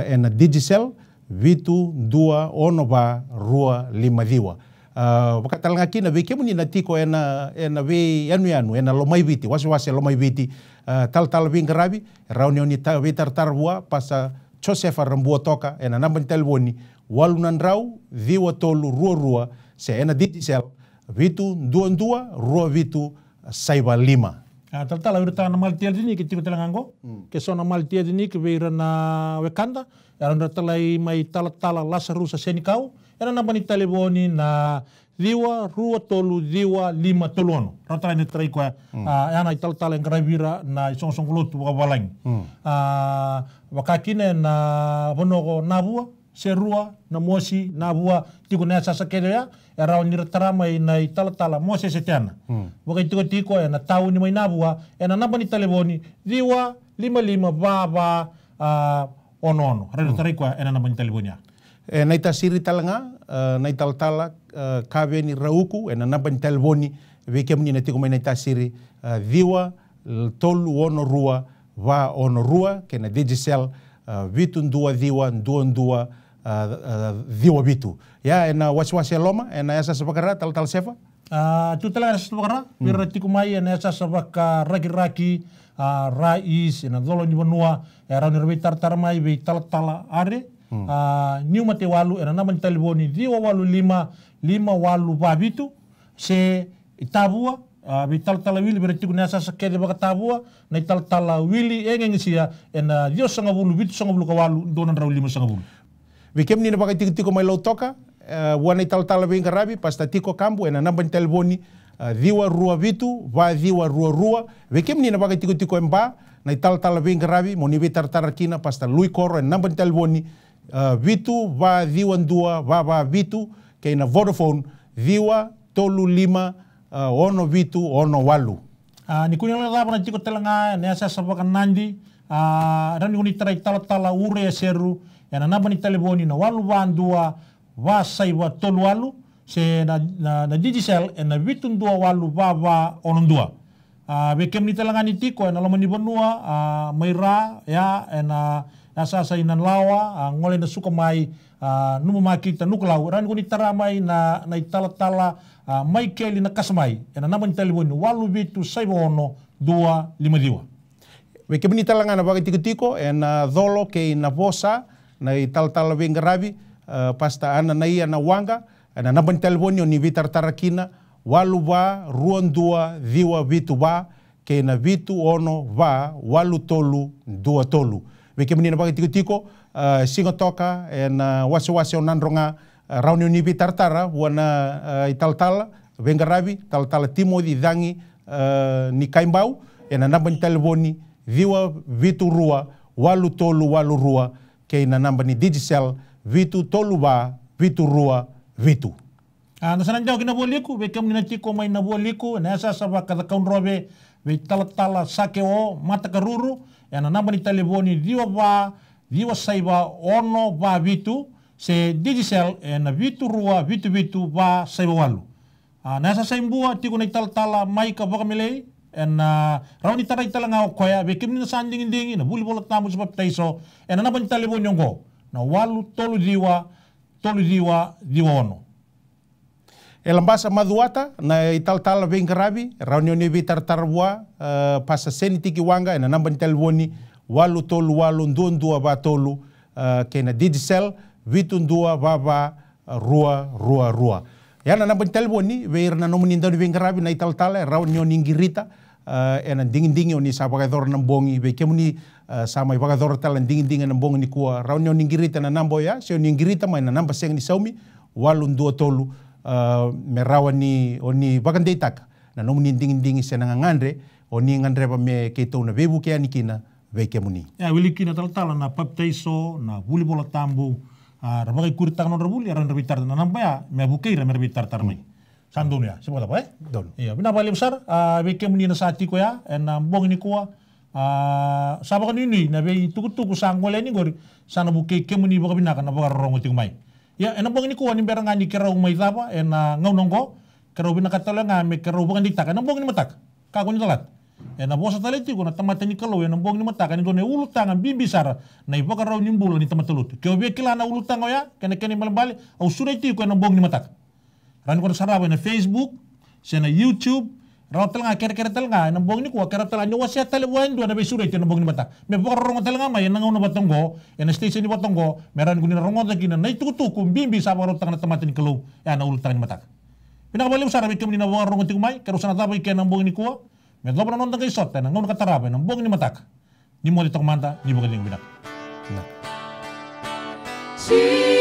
ena ah, digisel, na vitu dua ono wa rua lima diwa Ah, wakatala nga kina vei kemuni na tiko ena ena vei enu yanu e ena lomai viti wasi wasi e lomai viti uh, ah, tal tal vei rau rauni oni ta vei tar tar vua pasa Josefa rambua toka ena namban tal voni walunan rau viwa tolu rua rua se ena digisel vitu dua dua rua vitu saiba lima ah, Taltala wira tana maltia dini ke tiku telangango, mm. ke sona maltia dini ke wira na wekanda, yaron e datalai mai tala tala lasa rusa senikau, Era naman ni Taliboni na diwa rua tolu diwa lima tolu ano rata ni trai kwa mm. uh, ana ital talen gravira na isong song lotu wa waleng mm. uh, wakakine na bonogo nabua se rua na mosi nabua tiko na sasa kede ya era ni trama na ital tala mosi se tena mm. wakai tiko tiko na tau ni mai nabua ena napa ni telefoni diwa lima lima ba ba uh, ono ono rata trai kwa ena e eh, na siri talanga uh, eh, na uh, eh, kave ni rauku e na napa ni telvoni veke muni naita tiko mai siri uh, diwa tolu ono rua va ono rua ke na digicel uh, vitu ndua diwa ndua ndua uh, uh, diwa vitu ya e na wasiwasi loma e na yasa sapakara tal tal sefa Uh, tu tala sa sabakara mm. tiku mai e na sa sabaka raki raki uh, ah, rais e na dolo e ni benua era ni tar tar mai be tala tala are mm. uh, niu mate walu era eh, nama tali diwa walu lima lima walu babitu se itabua uh, ah, tal tala wili berarti guna asa sekede baka tabua na ital tala wili engeng eh, sia ena ah, dio sanga bulu bitu sanga bulu kawalu donan rau lima sanga bulu Wikem ni na pakai tiko mai lau toka uh, eh, wana ital tala bing pasta tiko kambu ena nama tali uh, diwa rua bitu va diwa rua rua wikem ni na pakai tiko tiko emba na ital tala bing karabi moni vitar tarakina pasta lui koro ena nama tali uh, witu wa dua va va vitu witu keina Vodafone diwa tolu lima uh, ono witu ono walu. Uh, ni kuning lala pana jiko telanga ne asa sapa kanandi uh, rani kuni tarai tala tala ure ya seru Ena ya naba ni telefoni na walu va ndua wa sai va tolu walu se na na, na digisel e na witu dua walu va va ono dua. Uh, bekem ni telanga ni tiko e na lama ni benua uh, ya ena na sasa ina lawa a ah, ngole na suka mai a ah, numu maki ta ran kuni tara mai na na itala tala a ah, mai keli na kasmai ena naman telefon walu bitu saibono dua we ke bini talanga na bagi tiko tiko ena dolo ke na vosa na itala tala venga rabi pasta ana na ia na wanga ena naman telefon ni vitar tarakina walu ba ruan dua diwa bitu ba ke na bitu ono ba walu tolu dua tolu weke menina baka tiko tiko uh, eh, singo toka en uh, wasi wasi onan ronga uh, eh, rauni unipi tartara wana uh, eh, italtala vengaravi taltala timo di dangi uh, ni kaimbau ena namba ni telefoni viwa vitu rua walu tolu walu rua ke ina namba ni digicel vitu tolu ba vitu rua vitu Ah, no sanan jau kina boliku, bekem nina tiko mai na boliku, na esa sabaka da kaun robe vei tala tala sake o mata karuru e nama ni telefoni diwa ba diwa saiva ono ba vitu se digital e na vitu rua vitu vitu va saiva walu a nasa saimbua tiku na tala tala mai ka vaka milei e na rau ni tarai tala ngau koya vei kimni na san na buli bola tamu sebab taiso e na nama ni telefoni ongo na walu tolu diwa tolu diwa diwa ono El ambassa maduata na ital tal beng rabi reunião ni bitar tarwa uh, eh, passa seni tiki wanga na namba ni telwoni walu tolu walu ndundua ba tolu uh, kena didicel vitundua ba ba rua rua rua yana namba ni telwoni veir na nomuni ndani beng rabi na ital tal reunião ni ngirita uh, ena ding ding oni sa bagador na bongi be kemuni uh, sa mai bagador tal ding ding na bongi ni kua reunião ni ngirita na nambo ya se ni ngirita mai na namba seng ni saumi walu ndua tolu merawani rawa oni wakandei taka na nomu ninding dingidingi senanga ngandre oni ngandre pa me kei na vevu ke ani kina muni ya wili kina talatala na paptaiso na buli bola tambu ra vakai kuri taka non ra vuli ara na namba ya me avu kei ra tar mai san ya sipa apa? eh donu iya bina pali besar vei muni na sati ko ya na bong ini kua sabakan ini, na vei tuku sangwale ni gori sana buke ke muni baka binaka na baka rorongo tiku Ya, ena bong ni kuan ni berang ni kerau mai zapa ena ngau nonggo kerau bina katala nga me kerau bong ni tak ena bong ni matak ka ko ni talat. Ena bosa talit ko na tamata ni kalau ena bong ni matak ani done ulu tangan bibi sara na ipo kerau ni mbulo ni tamata lut. Ke obe kila na ulu tango ya kene kene malbali au surai ti ko ena bong ni matak. Ran ko sara na Facebook, sena YouTube, Rawatal nga, kira-kira talaga, nang buong ni kuwa, kira talaga, nyo wasya talawan doon na bisurit yung ni bata. May pakarungo talaga may, nangaw na batong ko, yan ang station ni batong ko, meron ko ninarungo na kina, na ituto kung bimbi sa parutang na tamatin ni kalaw, yan ang ulutan ni matak. Pinakabalik sa ramit kami ni nabawang rungo tigumay, karusan na tapay kaya nang buong ni kuwa, may dobro na nung tagay sot, eh, nangaw na katarabay, nang buong ni matak. Ni mo dito kumanta, ni buwang ni binak. Na. See?